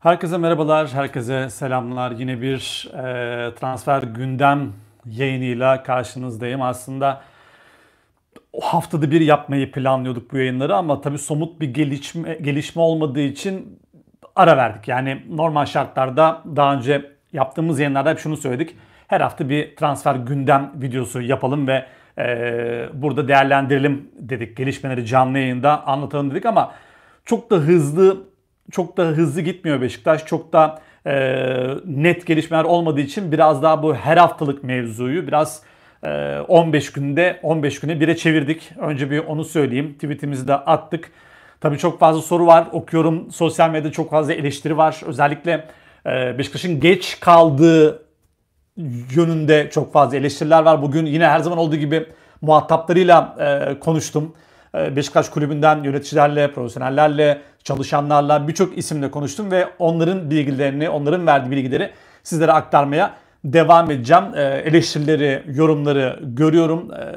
Herkese merhabalar, herkese selamlar. Yine bir e, transfer gündem yayınıyla karşınızdayım. Aslında o haftada bir yapmayı planlıyorduk bu yayınları ama tabii somut bir gelişme, gelişme olmadığı için ara verdik. Yani normal şartlarda daha önce yaptığımız yayınlarda hep şunu söyledik. Her hafta bir transfer gündem videosu yapalım ve e, burada değerlendirelim dedik. Gelişmeleri canlı yayında anlatalım dedik ama çok da hızlı çok da hızlı gitmiyor Beşiktaş. Çok da e, net gelişmeler olmadığı için biraz daha bu her haftalık mevzuyu biraz 15 e, günde 15 güne 1'e çevirdik. Önce bir onu söyleyeyim. Tweetimizi de attık. Tabii çok fazla soru var. Okuyorum. Sosyal medyada çok fazla eleştiri var. Özellikle e, Beşiktaş'ın geç kaldığı yönünde çok fazla eleştiriler var. Bugün yine her zaman olduğu gibi muhataplarıyla e, konuştum. Ee, Beşiktaş kulübünden yöneticilerle, profesyonellerle, çalışanlarla birçok isimle konuştum ve onların bilgilerini, onların verdiği bilgileri sizlere aktarmaya devam edeceğim. Ee, eleştirileri, yorumları görüyorum. Ee,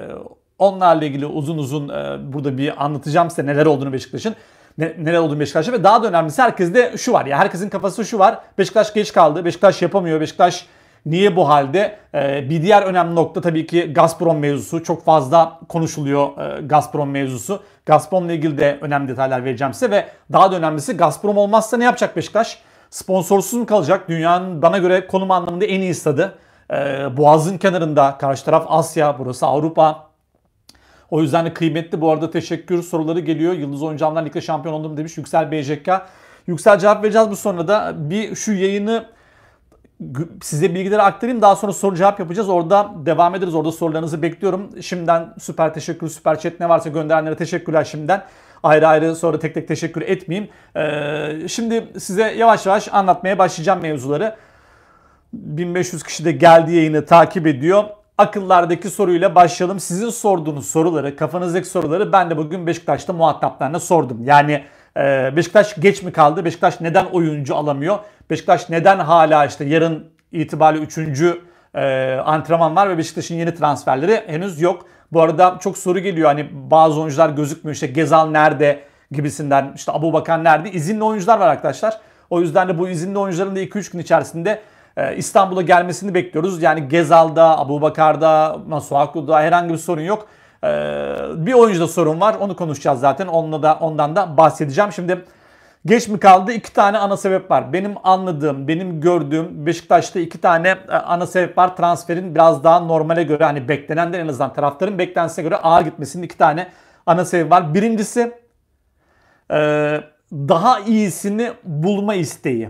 onlarla ilgili uzun uzun e, burada bir anlatacağım size neler olduğunu Beşiktaş'ın. Ne, neler olduğunu Beşiktaş'ta ve daha da önemlisi herkeste şu var. Ya herkesin kafası şu var. Beşiktaş geç kaldı. Beşiktaş yapamıyor. Beşiktaş Niye bu halde? Ee, bir diğer önemli nokta tabii ki Gazprom mevzusu. Çok fazla konuşuluyor e, Gazprom mevzusu. Gazprom'la ilgili de önemli detaylar vereceğim size ve daha da önemlisi Gazprom olmazsa ne yapacak Beşiktaş? Sponsorsuz mu kalacak? Dünyanın bana göre konum anlamında en iyi stadı. Ee, Boğaz'ın kenarında karşı taraf Asya, burası Avrupa. O yüzden de kıymetli. Bu arada teşekkür soruları geliyor. Yıldız Oyuncağımlar Lig'de şampiyon oldum demiş Yüksel BJK. Yüksel cevap vereceğiz bu sonra da. Bir şu yayını size bilgileri aktarayım. Daha sonra soru cevap yapacağız. Orada devam ederiz. Orada sorularınızı bekliyorum. Şimdiden süper teşekkür, süper chat ne varsa gönderenlere teşekkürler şimdiden. Ayrı ayrı sonra tek tek teşekkür etmeyeyim. Ee, şimdi size yavaş yavaş anlatmaya başlayacağım mevzuları. 1500 kişi de geldi yayını takip ediyor. Akıllardaki soruyla başlayalım. Sizin sorduğunuz soruları, kafanızdaki soruları ben de bugün Beşiktaş'ta muhataplarına sordum. Yani e, Beşiktaş geç mi kaldı? Beşiktaş neden oyuncu alamıyor? Beşiktaş neden hala işte yarın itibariyle 3. E, antrenman var ve Beşiktaş'ın yeni transferleri henüz yok. Bu arada çok soru geliyor hani bazı oyuncular gözükmüyor işte Gezal nerede gibisinden işte Abu Bakan nerede izinli oyuncular var arkadaşlar. O yüzden de bu izinli oyuncuların da 2-3 gün içerisinde e, İstanbul'a gelmesini bekliyoruz. Yani Gezal'da, Abu Bakar'da, Masuaku'da herhangi bir sorun yok. E, bir oyuncuda sorun var onu konuşacağız zaten onunla da, ondan da bahsedeceğim. Şimdi Geç mi kaldı? İki tane ana sebep var. Benim anladığım, benim gördüğüm Beşiktaş'ta iki tane e, ana sebep var. Transferin biraz daha normale göre hani beklenenden en azından taraftarın beklentisine göre ağır gitmesinin iki tane ana sebep var. Birincisi e, daha iyisini bulma isteği.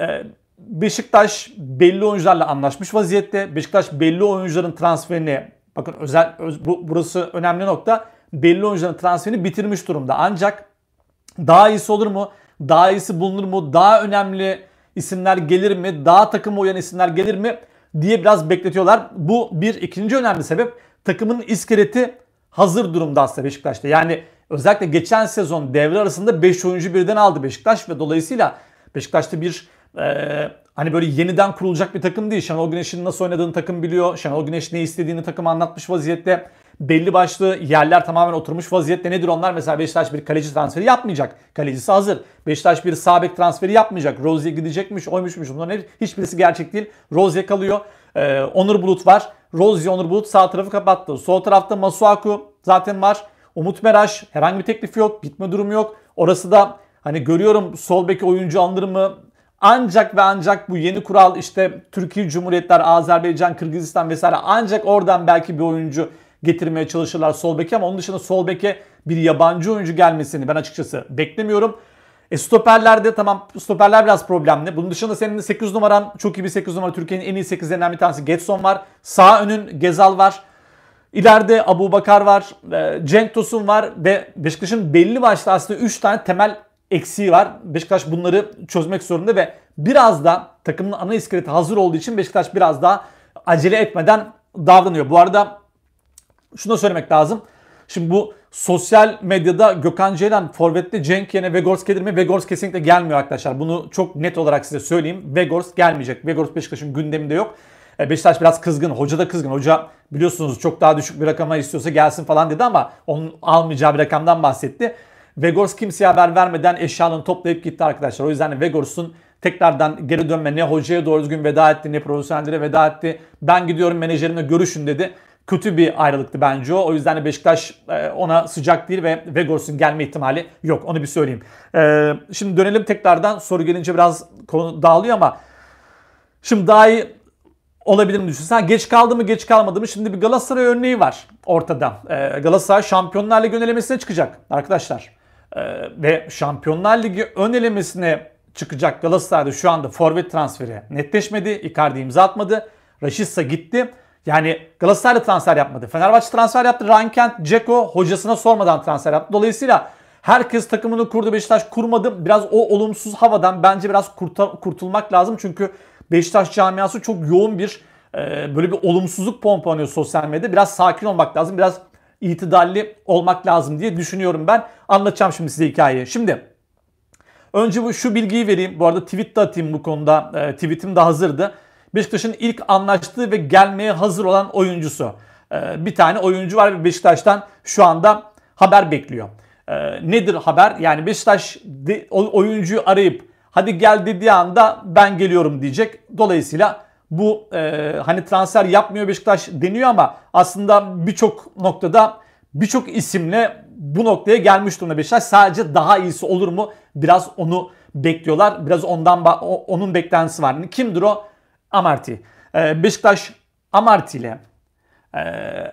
E, Beşiktaş belli oyuncularla anlaşmış vaziyette. Beşiktaş belli oyuncuların transferini bakın özel bu, burası önemli nokta. Belli oyuncuların transferini bitirmiş durumda. Ancak daha iyisi olur mu? Daha iyisi bulunur mu? Daha önemli isimler gelir mi? Daha takıma uyan isimler gelir mi? Diye biraz bekletiyorlar. Bu bir ikinci önemli sebep. Takımın iskeleti hazır durumda aslında Beşiktaş'ta. Yani özellikle geçen sezon devre arasında 5 oyuncu birden aldı Beşiktaş ve dolayısıyla Beşiktaş'ta bir e, hani böyle yeniden kurulacak bir takım değil. Şenol Güneş'in nasıl oynadığını takım biliyor. Şenol Güneş ne istediğini takım anlatmış vaziyette belli başlı yerler tamamen oturmuş vaziyette. Nedir onlar? Mesela Beşiktaş bir kaleci transferi yapmayacak. Kalecisi hazır. Beşiktaş bir sabek transferi yapmayacak. Rozier gidecekmiş, oymuşmuş. Bunların hiçbirisi gerçek değil. Rozier kalıyor. Ee, Onur Bulut var. Rozier, Onur Bulut sağ tarafı kapattı. Sol tarafta Masuaku zaten var. Umut Meraş herhangi bir teklif yok. Gitme durumu yok. Orası da hani görüyorum sol bek oyuncu alınır mı? Ancak ve ancak bu yeni kural işte Türkiye Cumhuriyetler, Azerbaycan, Kırgızistan vesaire ancak oradan belki bir oyuncu getirmeye çalışırlar sol beke ama onun dışında sol beke bir yabancı oyuncu gelmesini ben açıkçası beklemiyorum. E stoperlerde tamam stoperler biraz problemli. Bunun dışında senin de 8 numaran çok iyi bir 8 numara. Türkiye'nin en iyi 8'lerinden bir tanesi Getson var. Sağ önün Gezal var. İleride Abu Bakar var. E, Cenk Tosun var. Ve Beşiktaş'ın belli başlı aslında 3 tane temel eksiği var. Beşiktaş bunları çözmek zorunda ve biraz da takımın ana iskeleti hazır olduğu için Beşiktaş biraz daha acele etmeden davranıyor. Bu arada şunu da söylemek lazım. Şimdi bu sosyal medyada Gökhan Ceylan forvette Cenk Yene Vegors gelir mi? Vegors kesinlikle gelmiyor arkadaşlar. Bunu çok net olarak size söyleyeyim. Vegors gelmeyecek. Vegors Beşiktaş'ın gündeminde yok. E, Beşiktaş biraz kızgın. Hoca da kızgın. Hoca biliyorsunuz çok daha düşük bir rakama istiyorsa gelsin falan dedi ama onun almayacağı bir rakamdan bahsetti. Vegors kimseye haber vermeden eşyalarını toplayıp gitti arkadaşlar. O yüzden Vegors'un tekrardan geri dönme ne hocaya doğru düzgün veda etti ne profesyonellere veda etti. Ben gidiyorum menajerimle görüşün dedi kötü bir ayrılıktı bence o. O yüzden de Beşiktaş e, ona sıcak değil ve Vegors'un gelme ihtimali yok. Onu bir söyleyeyim. E, şimdi dönelim tekrardan soru gelince biraz konu dağılıyor ama şimdi daha iyi olabilir mi düşünsen? Geç kaldı mı geç kalmadı mı? Şimdi bir Galatasaray örneği var ortada. E, Galatasaray Şampiyonlar Ligi önelemesine çıkacak arkadaşlar. Ve Şampiyonlar Ligi önelemesine çıkacak Galatasaray'da şu anda forvet transferi netleşmedi. Icardi imza atmadı. Raşitsa gitti. Yani Galatasaray'la transfer yapmadı. Fenerbahçe transfer yaptı. Rankent, Ceko hocasına sormadan transfer yaptı. Dolayısıyla herkes takımını kurdu. Beşiktaş kurmadı. Biraz o olumsuz havadan bence biraz kurtar, kurtulmak lazım. Çünkü Beşiktaş camiası çok yoğun bir e, böyle bir olumsuzluk pompalanıyor sosyal medyada. Biraz sakin olmak lazım. Biraz itidalli olmak lazım diye düşünüyorum ben. Anlatacağım şimdi size hikayeyi. Şimdi önce bu şu bilgiyi vereyim. Bu arada tweet de atayım bu konuda. E, tweetim de hazırdı. Beşiktaş'ın ilk anlaştığı ve gelmeye hazır olan oyuncusu. Ee, bir tane oyuncu var ve Beşiktaş'tan şu anda haber bekliyor. Ee, nedir haber? Yani Beşiktaş oyuncuyu arayıp hadi gel dediği anda ben geliyorum diyecek. Dolayısıyla bu e, hani transfer yapmıyor Beşiktaş deniyor ama aslında birçok noktada birçok isimle bu noktaya gelmiş durumda Beşiktaş. Sadece daha iyisi olur mu? Biraz onu bekliyorlar. Biraz ondan onun beklentisi var. Kimdir o? Amarty. E, Beşiktaş Amarty ile e,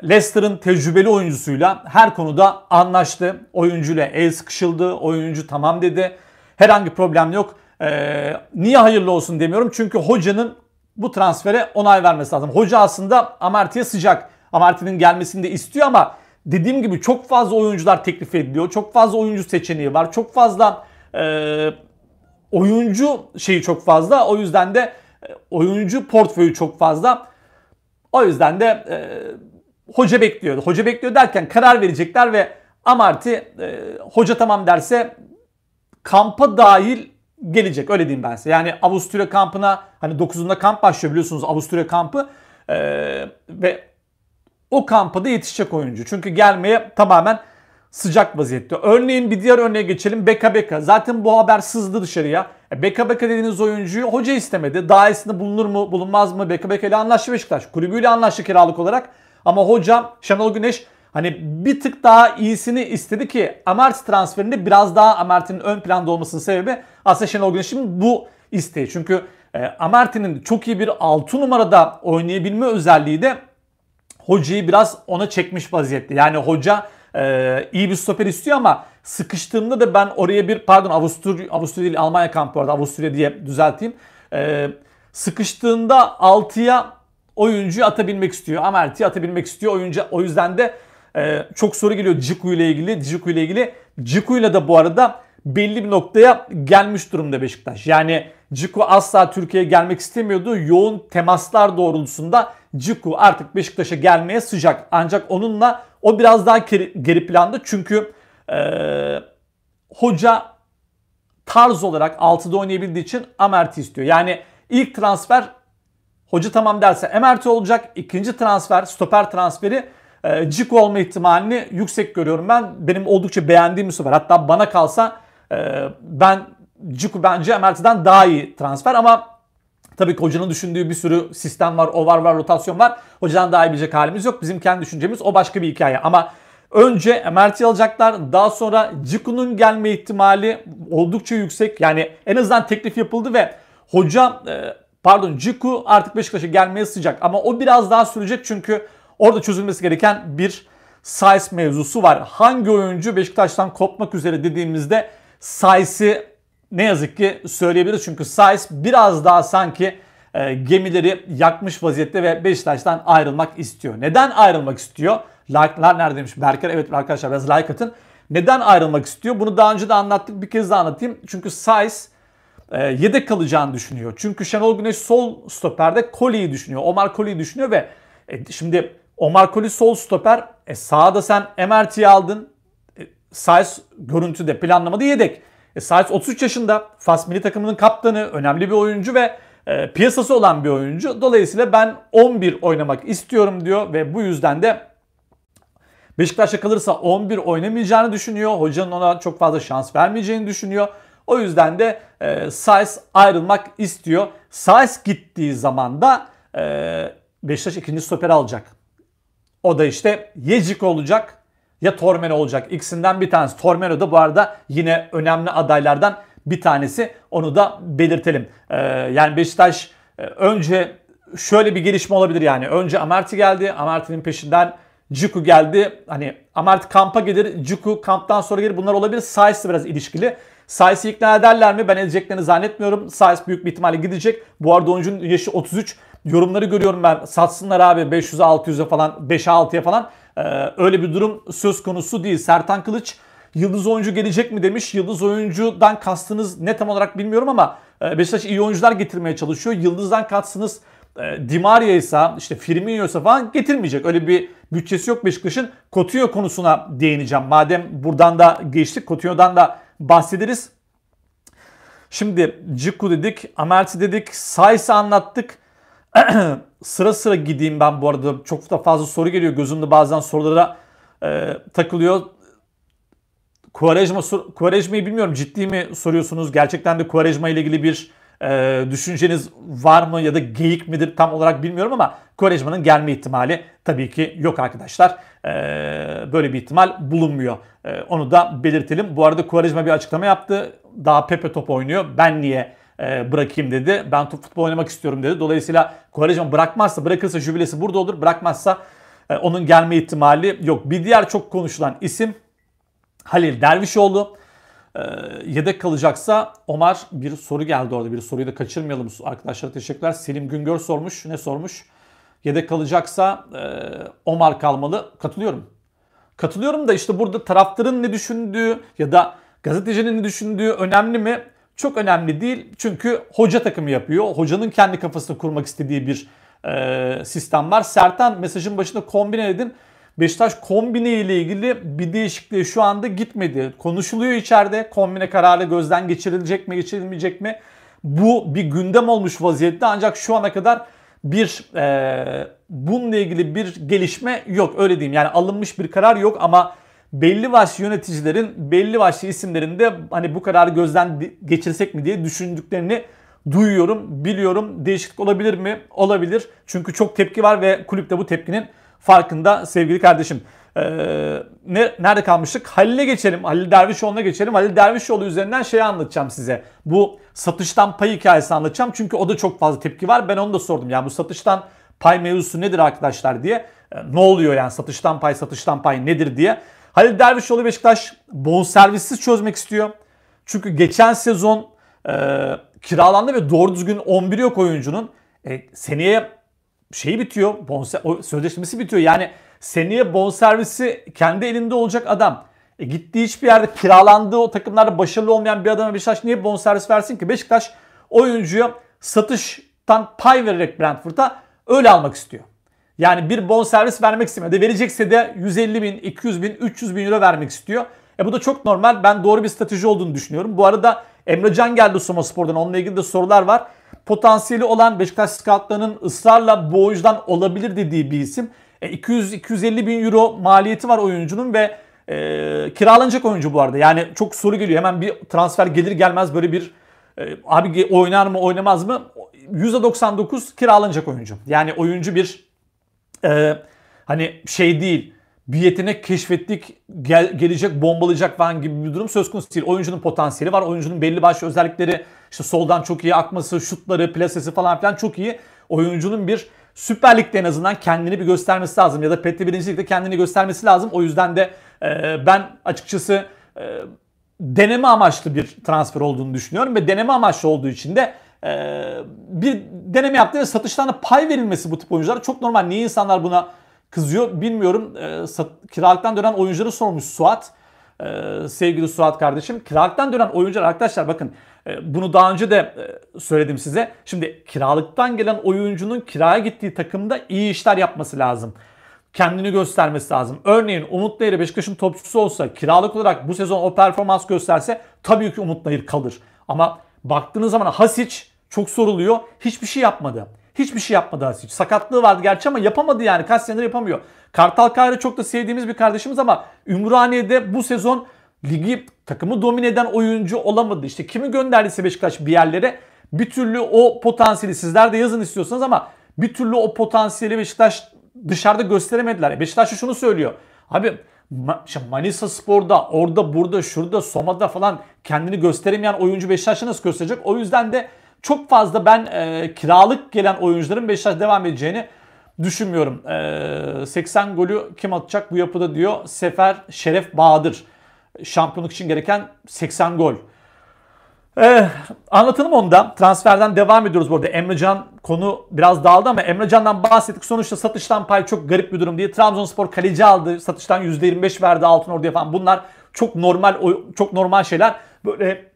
Leicester'ın tecrübeli oyuncusuyla her konuda anlaştı. Oyuncuyla el sıkışıldı. Oyuncu tamam dedi. Herhangi problem yok. Ee, niye hayırlı olsun demiyorum. Çünkü hocanın bu transfere onay vermesi lazım. Hoca aslında Amarty'ye sıcak. Amarty'nin gelmesini de istiyor ama dediğim gibi çok fazla oyuncular teklif ediliyor. Çok fazla oyuncu seçeneği var. Çok fazla e, oyuncu şeyi çok fazla. O yüzden de oyuncu portföyü çok fazla. O yüzden de e, hoca bekliyordu Hoca bekliyor derken karar verecekler ve Amarty e, hoca tamam derse kampa dahil gelecek öyle diyeyim ben size. Yani Avusturya kampına hani 9'unda kamp başlıyor biliyorsunuz Avusturya kampı e, ve o kampa da yetişecek oyuncu. Çünkü gelmeye tamamen sıcak vaziyette. Örneğin bir diğer örneğe geçelim. Beka Beka. Zaten bu haber sızdı dışarıya. E, Beka Beka dediğiniz oyuncuyu hoca istemedi. Daha iyisinde bulunur mu bulunmaz mı? Beka Beka ile anlaştı Beşiktaş. Kulübüyle anlaştı kiralık olarak. Ama hoca Şenol Güneş hani bir tık daha iyisini istedi ki Amart transferinde biraz daha Amart'in ön planda olmasının sebebi aslında Şenol Güneş'in bu isteği. Çünkü e, Amart'in çok iyi bir 6 numarada oynayabilme özelliği de hocayı biraz ona çekmiş vaziyette. Yani hoca ee, iyi bir stoper istiyor ama sıkıştığımda da ben oraya bir pardon Avusturya, Avusturya değil Almanya kampı vardı Avusturya diye düzelteyim. Ee, sıkıştığında 6'ya oyuncuyu atabilmek istiyor. Amerti'yi atabilmek istiyor. Oyuncu, o yüzden de e, çok soru geliyor Ciku ile ilgili. Ciku ile ilgili. Ciku ile de bu arada belli bir noktaya gelmiş durumda Beşiktaş. Yani Ciku asla Türkiye'ye gelmek istemiyordu. Yoğun temaslar doğrultusunda Ciku artık Beşiktaş'a gelmeye sıcak. Ancak onunla o biraz daha geri, geri planda. Çünkü e, hoca tarz olarak 6'da oynayabildiği için Amert'i istiyor. Yani ilk transfer hoca tamam derse Amert'i olacak. İkinci transfer stoper transferi e, Ciku olma ihtimalini yüksek görüyorum ben. Benim oldukça beğendiğim bir stoper. Hatta bana kalsa ee, ben Cuku bence Mertens'den daha iyi transfer ama Tabii ki hocanın düşündüğü bir sürü sistem var, o var var, rotasyon var. Hocadan daha iyi bilecek halimiz yok. Bizim kendi düşüncemiz o başka bir hikaye. Ama önce Mert'i alacaklar. Daha sonra Cuk'unun gelme ihtimali oldukça yüksek. Yani en azından teklif yapıldı ve hoca e, pardon Ciku artık Beşiktaş'a gelmeye sıcak. Ama o biraz daha sürecek çünkü orada çözülmesi gereken bir size mevzusu var. Hangi oyuncu Beşiktaş'tan kopmak üzere dediğimizde Sais'i ne yazık ki söyleyebiliriz. Çünkü Sais biraz daha sanki e, gemileri yakmış vaziyette ve Beşiktaş'tan ayrılmak istiyor. Neden ayrılmak istiyor? Like'lar nerede demiş Berker? Evet arkadaşlar biraz like atın. Neden ayrılmak istiyor? Bunu daha önce de anlattık. Bir kez daha anlatayım. Çünkü Sais e, yedek kalacağını düşünüyor. Çünkü Şenol Güneş sol stoperde Koli'yi düşünüyor. Omar Koli'yi düşünüyor ve e, şimdi Omar Koli sol stoper. E, sağda sen Emerti'yi aldın. Sainz görüntüde planlamada yedek. E, Sainz 33 yaşında. Fas milli takımının kaptanı, önemli bir oyuncu ve e, piyasası olan bir oyuncu. Dolayısıyla ben 11 oynamak istiyorum diyor ve bu yüzden de Beşiktaş'a kalırsa 11 oynamayacağını düşünüyor. Hocanın ona çok fazla şans vermeyeceğini düşünüyor. O yüzden de e, Sainz ayrılmak istiyor. Sainz gittiği zaman da e, Beşiktaş ikinci stoper alacak. O da işte Yecik olacak ya Tormento olacak. İkisinden bir tanesi. Tormento da bu arada yine önemli adaylardan bir tanesi. Onu da belirtelim. Ee, yani Beşiktaş e, önce şöyle bir gelişme olabilir yani. Önce Amarti geldi. Amarti'nin peşinden Cuku geldi. Hani Amart kampa gelir. Cuku kamptan sonra gelir. Bunlar olabilir. Sainz biraz ilişkili. Sainz'i ikna ederler mi? Ben edeceklerini zannetmiyorum. Sainz büyük bir ihtimalle gidecek. Bu arada oyuncunun yaşı 33. Yorumları görüyorum ben. Satsınlar abi 500'e 600'e falan 5'e 6'ya falan. Ee, öyle bir durum söz konusu değil. Sertan Kılıç yıldız oyuncu gelecek mi demiş. Yıldız oyuncudan kastınız ne tam olarak bilmiyorum ama e, Beşiktaş iyi oyuncular getirmeye çalışıyor. Yıldızdan kastınız e, Dimaria ise işte Firmino ise falan getirmeyecek. Öyle bir bütçesi yok Beşiktaş'ın. Coutinho konusuna değineceğim. Madem buradan da geçtik Coutinho'dan da bahsederiz. Şimdi Ciku dedik, Amerti dedik, Sais'i anlattık. sıra sıra gideyim ben bu arada çok da fazla soru geliyor. Gözümde bazen sorulara e, takılıyor. Kuvarejma, Kuvarejma'yı bilmiyorum ciddi mi soruyorsunuz? Gerçekten de Kuvarejma ile ilgili bir e, düşünceniz var mı ya da geyik midir tam olarak bilmiyorum ama Kuvarejma'nın gelme ihtimali tabii ki yok arkadaşlar. E, böyle bir ihtimal bulunmuyor. E, onu da belirtelim. Bu arada Kuvarejma bir açıklama yaptı. Daha Pepe top oynuyor. Ben niye e, bırakayım dedi. Ben futbol oynamak istiyorum dedi. Dolayısıyla Kovalicman bırakmazsa, bırakırsa jübilesi burada olur. Bırakmazsa e, onun gelme ihtimali yok. Bir diğer çok konuşulan isim Halil Dervişoğlu. E, yedek kalacaksa Omar bir soru geldi orada. Bir soruyu da kaçırmayalım arkadaşlar. Teşekkürler. Selim Güngör sormuş. Ne sormuş? Yedek kalacaksa e, Omar kalmalı. Katılıyorum. Katılıyorum da işte burada taraftarın ne düşündüğü ya da gazetecinin ne düşündüğü önemli mi? çok önemli değil. Çünkü hoca takımı yapıyor. Hocanın kendi kafasını kurmak istediği bir e, sistem var. Sertan mesajın başında kombine dedim. Beşiktaş kombine ile ilgili bir değişikliğe şu anda gitmedi. Konuşuluyor içeride. Kombine kararı gözden geçirilecek mi geçirilmeyecek mi? Bu bir gündem olmuş vaziyette ancak şu ana kadar bir e, bununla ilgili bir gelişme yok öyle diyeyim. Yani alınmış bir karar yok ama belli başlı yöneticilerin belli başlı isimlerinde hani bu kararı gözden geçirsek mi diye düşündüklerini duyuyorum, biliyorum. Değişiklik olabilir mi? Olabilir. Çünkü çok tepki var ve kulüp de bu tepkinin farkında sevgili kardeşim. Ee, ne, nerede kalmıştık? Halil'e geçelim. Halil Dervişoğlu'na geçelim. Halil Dervişoğlu üzerinden şeyi anlatacağım size. Bu satıştan pay hikayesini anlatacağım. Çünkü o da çok fazla tepki var. Ben onu da sordum. Yani bu satıştan pay mevzusu nedir arkadaşlar diye. Ee, ne oluyor yani satıştan pay satıştan pay nedir diye. Halil Dervişoğlu Beşiktaş bol servissiz çözmek istiyor. Çünkü geçen sezon e, kiralandı ve doğru düzgün 11 yok oyuncunun. E, seneye şeyi bitiyor. Bonser- sözleşmesi bitiyor. Yani seneye bonservisi kendi elinde olacak adam. E, gittiği hiçbir yerde kiralandığı o takımlarda başarılı olmayan bir adama Beşiktaş niye bonservis versin ki? Beşiktaş oyuncuya satıştan pay vererek Brentford'a öyle almak istiyor. Yani bir bon servis vermek De Verecekse de 150 bin, 200 bin, 300 bin euro vermek istiyor. E bu da çok normal. Ben doğru bir strateji olduğunu düşünüyorum. Bu arada Emre Can geldi Soma Spor'dan. Onunla ilgili de sorular var. Potansiyeli olan Beşiktaş scoutlarının ısrarla bu oyuncudan olabilir dediği bir isim. E 200-250 bin euro maliyeti var oyuncunun ve e, kiralanacak oyuncu bu arada. Yani çok soru geliyor. Hemen bir transfer gelir gelmez böyle bir e, abi oynar mı oynamaz mı? %99 kiralanacak oyuncu. Yani oyuncu bir e, hani şey değil bir yetenek keşfettik gel, gelecek bombalayacak falan gibi bir durum söz konusu değil. Oyuncunun potansiyeli var. Oyuncunun belli başlı özellikleri işte soldan çok iyi akması, şutları, plasesi falan filan çok iyi. Oyuncunun bir Süper Lig'de en azından kendini bir göstermesi lazım. Ya da Petri 1. Lig'de kendini göstermesi lazım. O yüzden de e, ben açıkçası e, deneme amaçlı bir transfer olduğunu düşünüyorum. Ve deneme amaçlı olduğu için de ee, bir deneme yaptı ve satışlarına pay verilmesi bu tip oyunculara çok normal. Niye insanlar buna kızıyor bilmiyorum. Ee, kiralıktan dönen oyuncuları sormuş Suat. Ee, sevgili Suat kardeşim. Kiralıktan dönen oyuncular arkadaşlar bakın e, bunu daha önce de e, söyledim size. Şimdi kiralıktan gelen oyuncunun kiraya gittiği takımda iyi işler yapması lazım. Kendini göstermesi lazım. Örneğin Umut Nayır Beşiktaş'ın topçusu olsa kiralık olarak bu sezon o performans gösterse tabii ki Umut Nayır kalır. Ama baktığınız zaman Hasic çok soruluyor. Hiçbir şey yapmadı. Hiçbir şey yapmadı Hasic. Sakatlığı vardı gerçi ama yapamadı yani. Kaç senedir yapamıyor. Kartal Kahre çok da sevdiğimiz bir kardeşimiz ama Ümraniye'de bu sezon ligi takımı domine eden oyuncu olamadı. İşte kimi gönderdiyse Beşiktaş bir yerlere bir türlü o potansiyeli sizler de yazın istiyorsanız ama bir türlü o potansiyeli Beşiktaş dışarıda gösteremediler. Beşiktaş şunu söylüyor. Abi Manisa Spor'da, orada, burada, şurada, Soma'da falan kendini gösteremeyen oyuncu Beşiktaş'a nasıl gösterecek? O yüzden de çok fazla ben e, kiralık gelen oyuncuların Beşiktaş devam edeceğini düşünmüyorum. E, 80 golü kim atacak bu yapıda diyor. Sefer Şeref Bahadır. Şampiyonluk için gereken 80 gol. Ee, anlatalım onda. Transferden devam ediyoruz burada. Can konu biraz dağıldı ama Emre Can'dan bahsettik. Sonuçta satıştan pay çok garip bir durum diye. Trabzonspor kaleci aldı. Satıştan %25 verdi Altın Ordu'ya falan. Bunlar çok normal çok normal şeyler. Böyle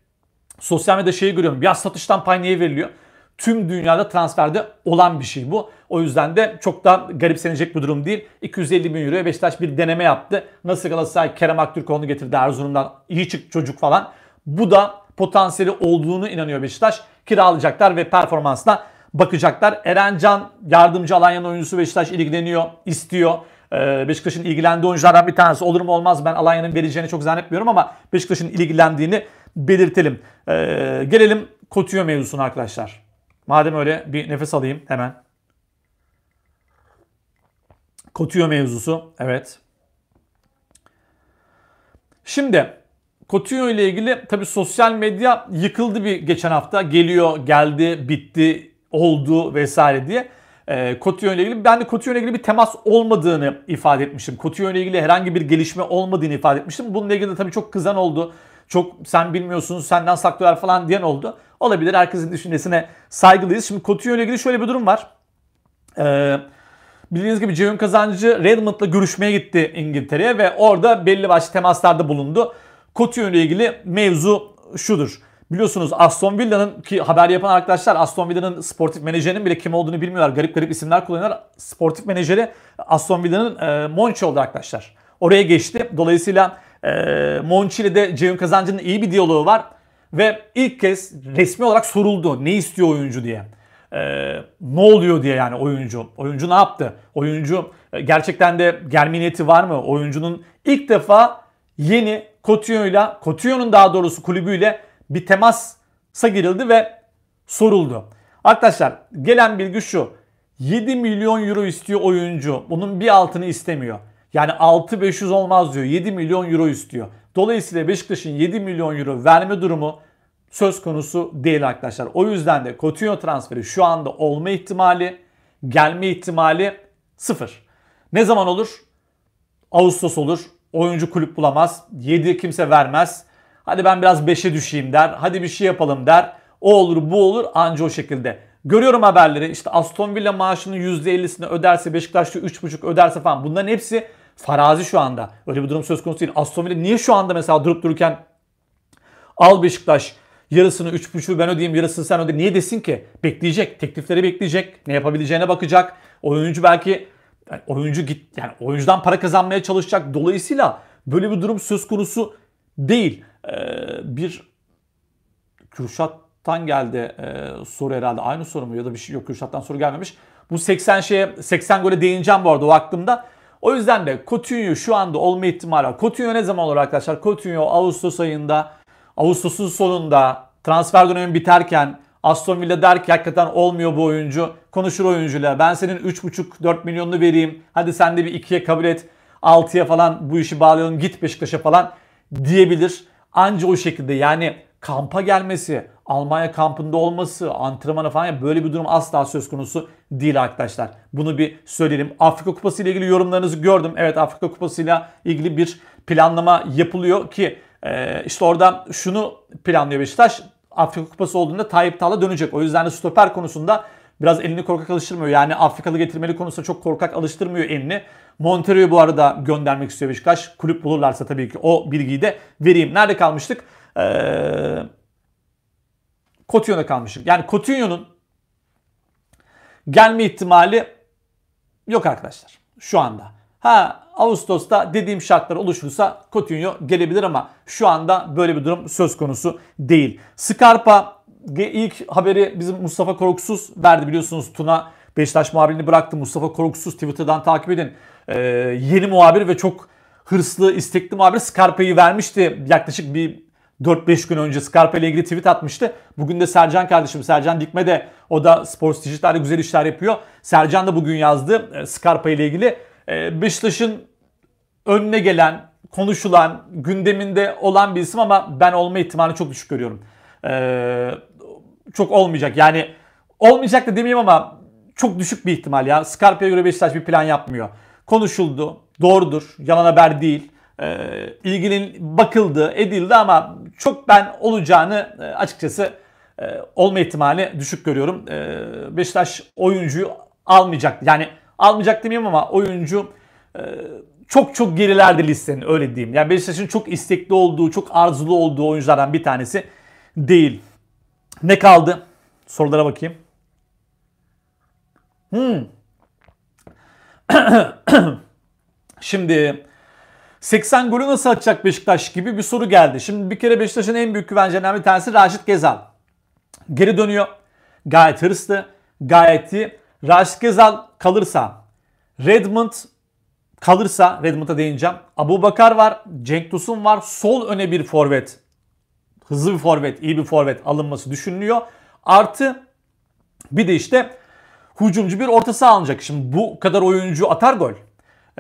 sosyal medyada şeyi görüyorum. Ya satıştan pay niye veriliyor? Tüm dünyada transferde olan bir şey bu. O yüzden de çok da garipsenecek bir durum değil. 250 bin euroya Beşiktaş bir deneme yaptı. Nasıl Galatasaray Kerem Aktürkoğlu'nu getirdi Erzurum'dan. iyi çık çocuk falan. Bu da potansiyeli olduğunu inanıyor Beşiktaş. Kiralayacaklar ve performansına bakacaklar. Eren Can yardımcı Alanya'nın oyuncusu Beşiktaş ilgileniyor, istiyor. Ee, Beşiktaş'ın ilgilendiği oyunculardan bir tanesi olur mu olmaz ben Alanya'nın vereceğini çok zannetmiyorum ama Beşiktaş'ın ilgilendiğini belirtelim. Ee, gelelim Kotiyo mevzusuna arkadaşlar. Madem öyle bir nefes alayım hemen. Kotiyo mevzusu. Evet. Şimdi Kotiyo ile ilgili tabi sosyal medya yıkıldı bir geçen hafta. Geliyor, geldi, bitti, oldu vesaire diye. Kotiyo ee, ile ilgili ben de Kotiyo ile ilgili bir temas olmadığını ifade etmiştim. Kotiyo ile ilgili herhangi bir gelişme olmadığını ifade etmiştim. Bununla ilgili de tabii çok kızan oldu çok sen bilmiyorsun senden saklıyorlar falan diyen oldu. Olabilir herkesin düşüncesine saygılıyız. Şimdi Coutinho ile ilgili şöyle bir durum var. Ee, bildiğiniz gibi Ceyhun Kazancı Redmond'la görüşmeye gitti İngiltere'ye ve orada belli başlı temaslarda bulundu. Coutinho ile ilgili mevzu şudur. Biliyorsunuz Aston Villa'nın ki haber yapan arkadaşlar Aston Villa'nın sportif menajerinin bile kim olduğunu bilmiyorlar. Garip garip isimler kullanıyorlar. Sportif menajeri Aston Villa'nın e, Monchi oldu arkadaşlar. Oraya geçti. Dolayısıyla e, ee, Monchi ile de Cem Kazancı'nın iyi bir diyaloğu var. Ve ilk kez resmi olarak soruldu ne istiyor oyuncu diye. E, ne oluyor diye yani oyuncu. Oyuncu ne yaptı? Oyuncu e, gerçekten de gelme niyeti var mı? Oyuncunun ilk defa yeni Coutinho'yla, Kotiyo'nun daha doğrusu kulübüyle bir temasa girildi ve soruldu. Arkadaşlar gelen bilgi şu. 7 milyon euro istiyor oyuncu. Bunun bir altını istemiyor. Yani 6500 olmaz diyor. 7 milyon euro istiyor. Dolayısıyla Beşiktaş'ın 7 milyon euro verme durumu söz konusu değil arkadaşlar. O yüzden de Coutinho transferi şu anda olma ihtimali, gelme ihtimali sıfır. Ne zaman olur? Ağustos olur. Oyuncu kulüp bulamaz. 7 kimse vermez. Hadi ben biraz 5'e düşeyim der. Hadi bir şey yapalım der. O olur bu olur anca o şekilde. Görüyorum haberleri işte Aston Villa maaşının %50'sini öderse Beşiktaş'ta 3,5 öderse falan bunların hepsi Farazi şu anda. Öyle bir durum söz konusu değil. Aston Villa niye şu anda mesela durup dururken al Beşiktaş yarısını 3.5'ü ben ödeyeyim yarısını sen öde. Niye desin ki? Bekleyecek. Teklifleri bekleyecek. Ne yapabileceğine bakacak. Oyuncu belki yani oyuncu git yani oyuncudan para kazanmaya çalışacak. Dolayısıyla böyle bir durum söz konusu değil. Ee, bir Kürşat'tan geldi e, soru herhalde. Aynı soru mu ya da bir şey yok Kürşat'tan soru gelmemiş. Bu 80 şeye 80 gole değineceğim bu arada o aklımda. O yüzden de Coutinho şu anda olma ihtimali var. Coutinho ne zaman olur arkadaşlar? Coutinho Ağustos ayında, Ağustos'un sonunda transfer dönemi biterken Aston Villa der ki hakikaten olmuyor bu oyuncu. Konuşur oyuncuyla. Ben senin 3,5-4 milyonunu vereyim. Hadi sen de bir 2'ye kabul et. 6'ya falan bu işi bağlayalım. Git Beşiktaş'a falan diyebilir. Anca o şekilde yani kampa gelmesi, Almanya kampında olması, antrenmanı falan böyle bir durum asla söz konusu değil arkadaşlar. Bunu bir söyleyelim. Afrika Kupası ile ilgili yorumlarınızı gördüm. Evet Afrika Kupası ile ilgili bir planlama yapılıyor ki e, işte orada şunu planlıyor Beşiktaş. Afrika Kupası olduğunda Tayyip Tal'a dönecek. O yüzden de stoper konusunda biraz elini korkak alıştırmıyor. Yani Afrikalı getirmeli konusunda çok korkak alıştırmıyor elini. Montero'yu bu arada göndermek istiyor Beşiktaş. Kulüp bulurlarsa tabii ki o bilgiyi de vereyim. Nerede kalmıştık? Ee, Coutinho'da kalmışım. Yani Coutinho'nun gelme ihtimali yok arkadaşlar şu anda. Ha Ağustos'ta dediğim şartlar oluşursa Coutinho gelebilir ama şu anda böyle bir durum söz konusu değil. Scarpa ilk haberi bizim Mustafa Koruksuz verdi biliyorsunuz Tuna Beşiktaş muhabirini bıraktı. Mustafa Koruksuz Twitter'dan takip edin. Ee, yeni muhabir ve çok hırslı, istekli muhabir Scarpa'yı vermişti yaklaşık bir 4-5 gün önce Scarpa ile ilgili tweet atmıştı. Bugün de Sercan kardeşim Sercan Dikme de o da Sports Dijital'de güzel işler yapıyor. Sercan da bugün yazdı e, Scarpa ile ilgili. E, Beşiktaş'ın önüne gelen, konuşulan, gündeminde olan bir isim ama ben olma ihtimalini çok düşük görüyorum. E, çok olmayacak yani olmayacak da demeyeyim ama çok düşük bir ihtimal ya. Scarpa'ya göre Beşiktaş bir plan yapmıyor. Konuşuldu. Doğrudur. Yalan haber değil e, ee, ilgilin bakıldı, edildi ama çok ben olacağını e, açıkçası e, olma ihtimali düşük görüyorum. E, Beşiktaş oyuncuyu almayacak. Yani almayacak demeyeyim ama oyuncu e, çok çok gerilerde listenin öyle diyeyim. Yani Beşiktaş'ın çok istekli olduğu, çok arzulu olduğu oyunculardan bir tanesi değil. Ne kaldı? Sorulara bakayım. Hmm. Şimdi 80 golü nasıl atacak Beşiktaş gibi bir soru geldi. Şimdi bir kere Beşiktaş'ın en büyük güvencelerinden bir tanesi Raşit Gezal. Geri dönüyor. Gayet hırslı. Gayet iyi. Raşit Gezal kalırsa Redmond kalırsa Redmond'a değineceğim. Abu Bakar var. Cenk Tosun var. Sol öne bir forvet. Hızlı bir forvet. iyi bir forvet alınması düşünülüyor. Artı bir de işte hücumcu bir ortası saha alınacak. Şimdi bu kadar oyuncu atar gol.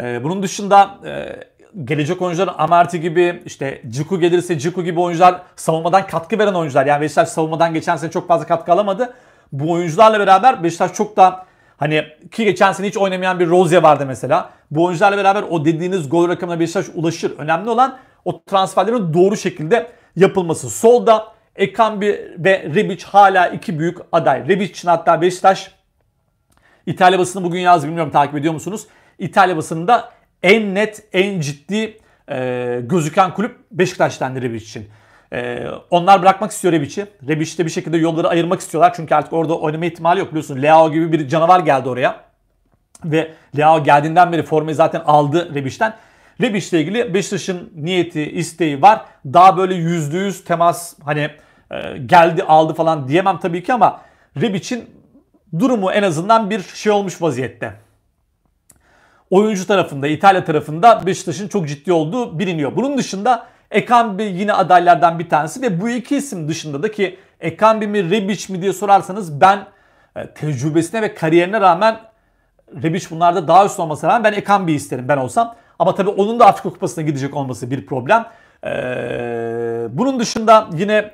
Ee, bunun dışında e, gelecek oyuncular Amarty gibi işte Ciku gelirse Ciku gibi oyuncular savunmadan katkı veren oyuncular. Yani Beşiktaş savunmadan geçen sene çok fazla katkı alamadı. Bu oyuncularla beraber Beşiktaş çok da hani ki geçen sene hiç oynamayan bir Rozier vardı mesela. Bu oyuncularla beraber o dediğiniz gol rakamına Beşiktaş ulaşır. Önemli olan o transferlerin doğru şekilde yapılması. Solda Ekambi ve Rebic hala iki büyük aday. Rebic için hatta Beşiktaş İtalya basını bugün yaz bilmiyorum takip ediyor musunuz? İtalya basında en net, en ciddi e, gözüken kulüp Beşiktaş'tan Rebic için. E, onlar bırakmak istiyor Rebic'i. Rebic bir şekilde yolları ayırmak istiyorlar. Çünkü artık orada oynama ihtimali yok biliyorsun. Leao gibi bir canavar geldi oraya. Ve Leao geldiğinden beri formayı zaten aldı Rebic'ten. Rebic'le ilgili Beşiktaş'ın niyeti, isteği var. Daha böyle yüzde yüz temas hani e, geldi aldı falan diyemem tabii ki ama Rebic'in durumu en azından bir şey olmuş vaziyette oyuncu tarafında, İtalya tarafında Beşiktaş'ın çok ciddi olduğu biliniyor. Bunun dışında Ekambi yine adaylardan bir tanesi ve bu iki isim dışında da ki Ekambi mi Rebic mi diye sorarsanız ben e, tecrübesine ve kariyerine rağmen Rebic bunlarda daha üst olmasına rağmen ben Ekambi isterim ben olsam. Ama tabii onun da Afrika Kupası'na gidecek olması bir problem. Ee, bunun dışında yine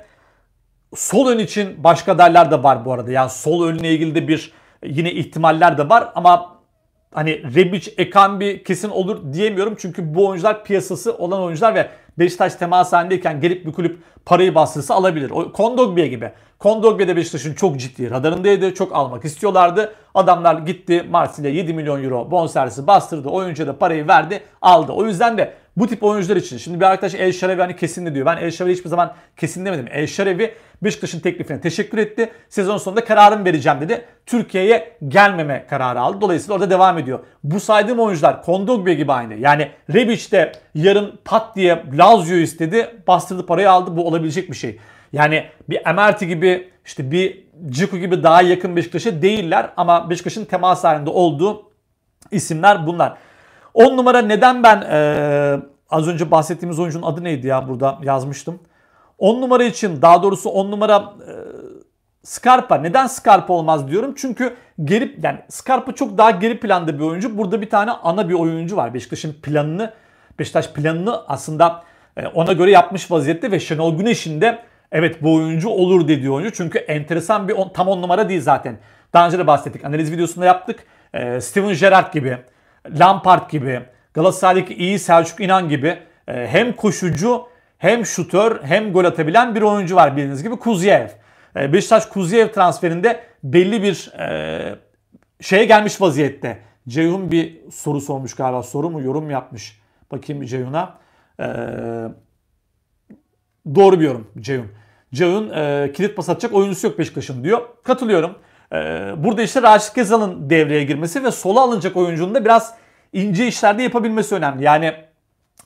sol ön için başka adaylar da var bu arada. Yani sol önle ilgili de bir yine ihtimaller de var ama hani Rebic, Ekambi kesin olur diyemiyorum. Çünkü bu oyuncular piyasası olan oyuncular ve Beşiktaş temas halindeyken gelip bir kulüp parayı bastırsa alabilir. O Kondogbia gibi. Kondogbia de Beşiktaş'ın çok ciddi radarındaydı. Çok almak istiyorlardı. Adamlar gitti Marsilya 7 milyon euro bonservisi bastırdı. Oyuncuya da parayı verdi aldı. O yüzden de bu tip oyuncular için. Şimdi bir arkadaş El Şarevi hani kesin diyor. Ben El Şarevi hiçbir zaman kesin demedim. El Şarevi Beşiktaş'ın teklifine teşekkür etti. Sezon sonunda kararım vereceğim dedi. Türkiye'ye gelmeme kararı aldı. Dolayısıyla orada devam ediyor. Bu saydığım oyuncular Kondogbia gibi aynı. Yani Rebic de yarın pat diye Lazio istedi. Bastırdı parayı aldı. Bu olabilecek bir şey. Yani bir MRT gibi işte bir Ciku gibi daha yakın Beşiktaş'a değiller ama Beşiktaş'ın temas halinde olduğu isimler bunlar. 10 numara neden ben ee, az önce bahsettiğimiz oyuncunun adı neydi ya burada yazmıştım. 10 numara için daha doğrusu 10 numara e, Scarpa. Neden Scarpa olmaz diyorum? Çünkü geri yani Scarpa çok daha geri planda bir oyuncu. Burada bir tane ana bir oyuncu var. Beşiktaş'ın planını Beşiktaş planını aslında e, ona göre yapmış vaziyette ve Şenol Güneş'in de evet bu oyuncu olur dedi oyuncu. Çünkü enteresan bir on, tam 10 numara değil zaten. Daha önce de bahsettik. Analiz videosunda yaptık. E, Steven Gerrard gibi, Lampard gibi, Galatasaray'daki iyi Selçuk İnan gibi e, hem koşucu hem şutör hem gol atabilen bir oyuncu var bildiğiniz gibi Kuziyev. Ee, Beşiktaş Kuziyev transferinde belli bir e, şeye gelmiş vaziyette. Ceyhun bir soru sormuş galiba. Soru mu yorum yapmış. Bakayım Ceyhun'a. E, doğru bir yorum Ceyhun. Ceyhun e, kilit pas atacak oyuncusu yok Beşiktaş'ın diyor. Katılıyorum. E, burada işte Raşit Gezal'ın devreye girmesi ve sola alınacak oyuncunun da biraz ince işlerde yapabilmesi önemli. Yani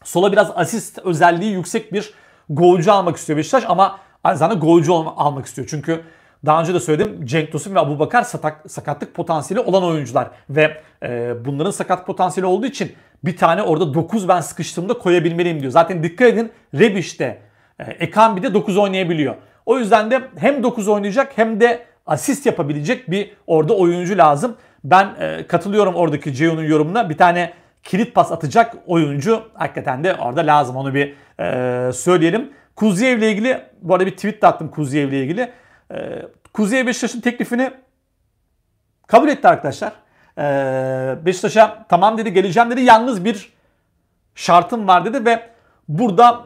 Sola biraz asist özelliği yüksek bir golcü almak istiyor Beşiktaş ama aynı zamanda golcü almak istiyor. Çünkü daha önce de söyledim Cenk Tosun ve Abubakar satak, sakatlık potansiyeli olan oyuncular. Ve e, bunların sakat potansiyeli olduğu için bir tane orada 9 ben sıkıştığımda koyabilmeliyim diyor. Zaten dikkat edin Rebiş de e, Ekambi de 9 oynayabiliyor. O yüzden de hem 9 oynayacak hem de asist yapabilecek bir orada oyuncu lazım. Ben e, katılıyorum oradaki Ceyhun'un yorumuna. Bir tane kilit pas atacak oyuncu hakikaten de orada lazım. Onu bir e, söyleyelim. Kuziyev ile ilgili bu arada bir tweet de attım Kuziyev ile ilgili. E, Kuziyev Beşiktaş'ın teklifini kabul etti arkadaşlar. E, Beşiktaş'a tamam dedi geleceğim dedi. Yalnız bir şartım var dedi ve burada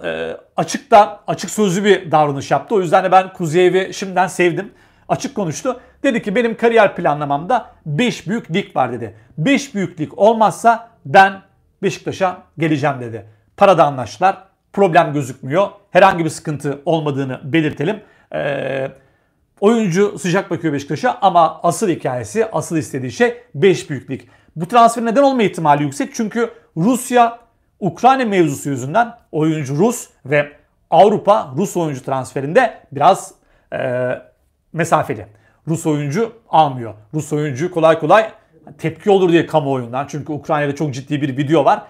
e, da açık sözlü bir davranış yaptı. O yüzden de ben Kuzeyev'i şimdiden sevdim. Açık konuştu. Dedi ki benim kariyer planlamamda 5 büyük lig var dedi. 5 büyük lig olmazsa ben Beşiktaş'a geleceğim dedi. Parada anlaştılar. Problem gözükmüyor. Herhangi bir sıkıntı olmadığını belirtelim. Ee, oyuncu sıcak bakıyor Beşiktaş'a ama asıl hikayesi, asıl istediği şey 5 büyüklük. Bu transfer neden olma ihtimali yüksek? Çünkü Rusya Ukrayna mevzusu yüzünden oyuncu Rus ve Avrupa Rus oyuncu transferinde biraz e, mesafeli. Rus oyuncu almıyor. Rus oyuncu kolay kolay tepki olur diye kamuoyundan. Çünkü Ukrayna'da çok ciddi bir video var.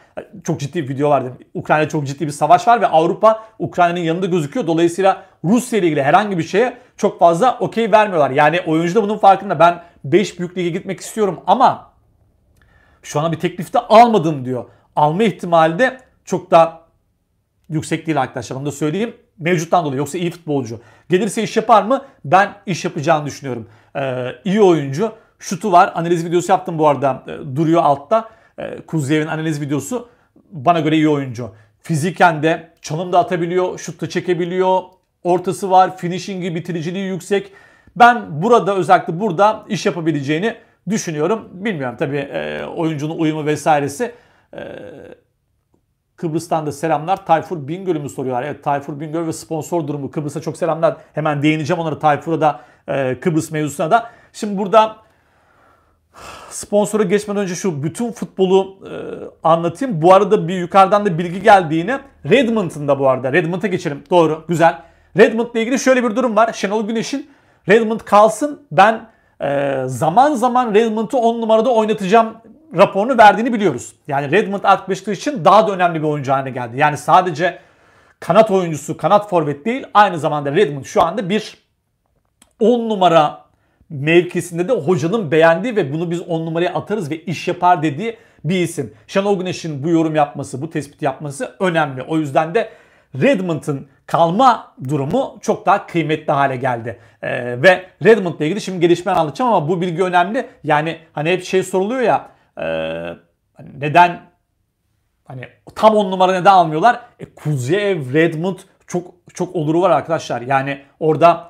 Çok ciddi bir video var dedim. Ukrayna'da çok ciddi bir savaş var ve Avrupa Ukrayna'nın yanında gözüküyor. Dolayısıyla Rusya ile ilgili herhangi bir şeye çok fazla okey vermiyorlar. Yani oyuncu da bunun farkında. Ben 5 büyük lige gitmek istiyorum ama şu ana bir teklifte almadım diyor. Alma ihtimali de çok da yüksek değil arkadaşlar. Onu da söyleyeyim. Mevcuttan dolayı yoksa iyi futbolcu. Gelirse iş yapar mı? Ben iş yapacağını düşünüyorum. Ee, iyi oyuncu şutu var. Analiz videosu yaptım bu arada. E, duruyor altta. E, Kuzeyev'in analiz videosu bana göre iyi oyuncu. Fiziken de çalım da atabiliyor, şut da çekebiliyor. Ortası var, finishing'i, bitiriciliği yüksek. Ben burada özellikle burada iş yapabileceğini düşünüyorum. Bilmiyorum tabii e, oyuncunun uyumu vesairesi. E, Kıbrıs'tan da selamlar. Tayfur Bingöl'ü mü soruyorlar? Evet Tayfur Bingöl ve sponsor durumu. Kıbrıs'a çok selamlar. Hemen değineceğim onlara Tayfur'a da e, Kıbrıs mevzusuna da. Şimdi burada sponsora geçmeden önce şu bütün futbolu e, anlatayım. Bu arada bir yukarıdan da bilgi geldiğini Redmond'ın da bu arada. Redmond'a geçelim. Doğru. Güzel. Redmond'la ilgili şöyle bir durum var. Şenol Güneş'in Redmond kalsın ben e, zaman zaman Redmond'u 10 numarada oynatacağım raporunu verdiğini biliyoruz. Yani Redmond artık Beşiktaş için daha da önemli bir oyuncu haline geldi. Yani sadece kanat oyuncusu, kanat forvet değil aynı zamanda Redmond şu anda bir 10 numara mevkisinde de hocanın beğendiği ve bunu biz on numaraya atarız ve iş yapar dediği bir isim. Şenol Güneş'in bu yorum yapması, bu tespit yapması önemli. O yüzden de Redmond'ın kalma durumu çok daha kıymetli hale geldi. Ee, ve ile ilgili şimdi gelişmeler anlatacağım ama bu bilgi önemli. Yani hani hep şey soruluyor ya e, hani neden hani tam on numara neden almıyorlar? E, Kuzev, Redmond çok çok oluru var arkadaşlar. Yani orada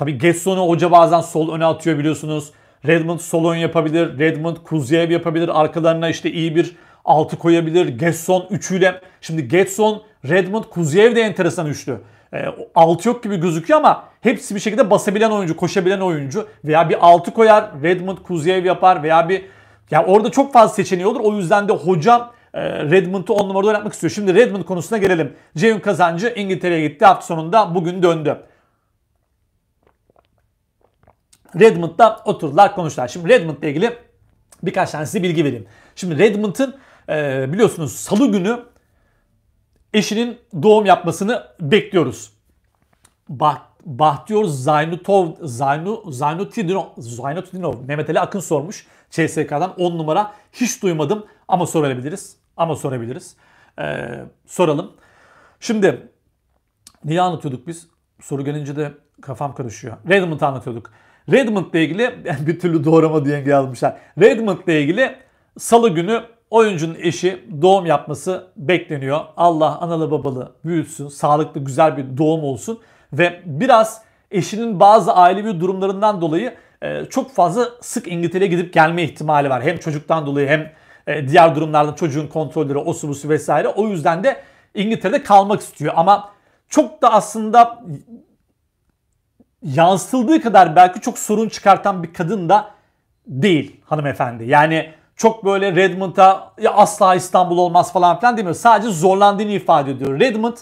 Tabi Gesson'u hoca bazen sol öne atıyor biliyorsunuz. Redmond sol ön yapabilir. Redmond Kuzyev yapabilir. Arkalarına işte iyi bir altı koyabilir. Gesson üçüyle. Şimdi Gesson, Redmond, Kuzyev de enteresan üçlü. E, altı yok gibi gözüküyor ama hepsi bir şekilde basabilen oyuncu, koşabilen oyuncu. Veya bir altı koyar, Redmond, Kuzyev yapar veya bir... Ya orada çok fazla seçeneği olur. O yüzden de hoca e, Redmond'u on numarada oynatmak istiyor. Şimdi Redmond konusuna gelelim. Ceyhun Kazancı İngiltere'ye gitti. Hafta sonunda bugün döndü. Redmond'da oturdular konuştular. Şimdi Redmond'la ilgili birkaç tane size bilgi vereyim. Şimdi Redmond'ın e, biliyorsunuz salı günü eşinin doğum yapmasını bekliyoruz. Bah, Bahtiyar Zaynutov, Zaynu, Zaynutidinov, Zaynutidinov, Mehmet Ali Akın sormuş. CSK'dan 10 numara hiç duymadım ama sorabiliriz. Ama sorabiliriz. Ee, soralım. Şimdi niye anlatıyorduk biz? Soru gelince de kafam karışıyor. Redmond'ı anlatıyorduk. Redmond'la ilgili bir türlü doğrama diye yazmışlar. Redmond'la ilgili salı günü oyuncunun eşi doğum yapması bekleniyor. Allah analı babalı büyütsün. Sağlıklı güzel bir doğum olsun. Ve biraz eşinin bazı ailevi durumlarından dolayı e, çok fazla sık İngiltere'ye gidip gelme ihtimali var. Hem çocuktan dolayı hem e, diğer durumlarda çocuğun kontrolleri, osu vesaire. O yüzden de İngiltere'de kalmak istiyor. Ama çok da aslında yansıtıldığı kadar belki çok sorun çıkartan bir kadın da değil hanımefendi. Yani çok böyle Redmond'a ya asla İstanbul olmaz falan filan demiyor. Sadece zorlandığını ifade ediyor. Redmond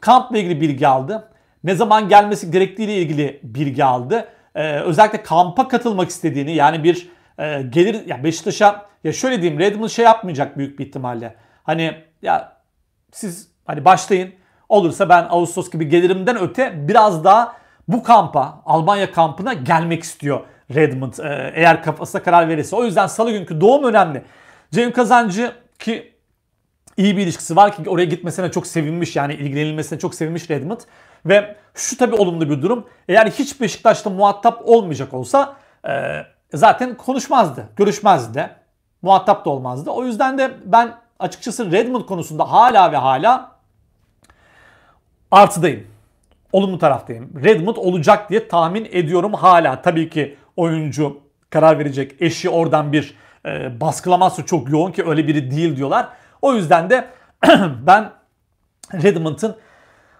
kampla ilgili bilgi aldı. Ne zaman gelmesi gerektiğiyle ilgili bilgi aldı. Ee, özellikle kampa katılmak istediğini yani bir e, gelir ya Beşiktaş'a ya şöyle diyeyim Redmond şey yapmayacak büyük bir ihtimalle. Hani ya siz hani başlayın olursa ben Ağustos gibi gelirimden öte biraz daha bu kampa, Almanya kampına gelmek istiyor Redmond e, eğer kafasına karar verirse. O yüzden salı günkü doğum önemli. Cem Kazancı ki iyi bir ilişkisi var ki oraya gitmesine çok sevinmiş yani ilgilenilmesine çok sevinmiş Redmond. Ve şu tabi olumlu bir durum. Eğer hiç Beşiktaş'ta muhatap olmayacak olsa e, zaten konuşmazdı, görüşmezdi de. Muhatap da olmazdı. O yüzden de ben açıkçası Redmond konusunda hala ve hala artıdayım olumlu taraftayım. Redmond olacak diye tahmin ediyorum hala. Tabii ki oyuncu karar verecek. Eşi oradan bir e, baskılaması çok yoğun ki öyle biri değil diyorlar. O yüzden de ben Redmond'ın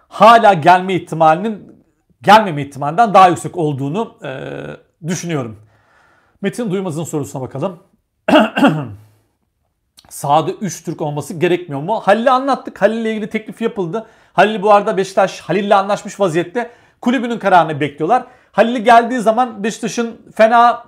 hala gelme ihtimalinin gelmeme ihtimalinden daha yüksek olduğunu e, düşünüyorum. Metin Duymaz'ın sorusuna bakalım. Sağda 3 Türk olması gerekmiyor mu? Halil'i anlattık. Halil'le ilgili teklif yapıldı. Halil bu arada Beşiktaş Halil'le anlaşmış vaziyette kulübünün kararını bekliyorlar. Halil geldiği zaman Beşiktaş'ın fena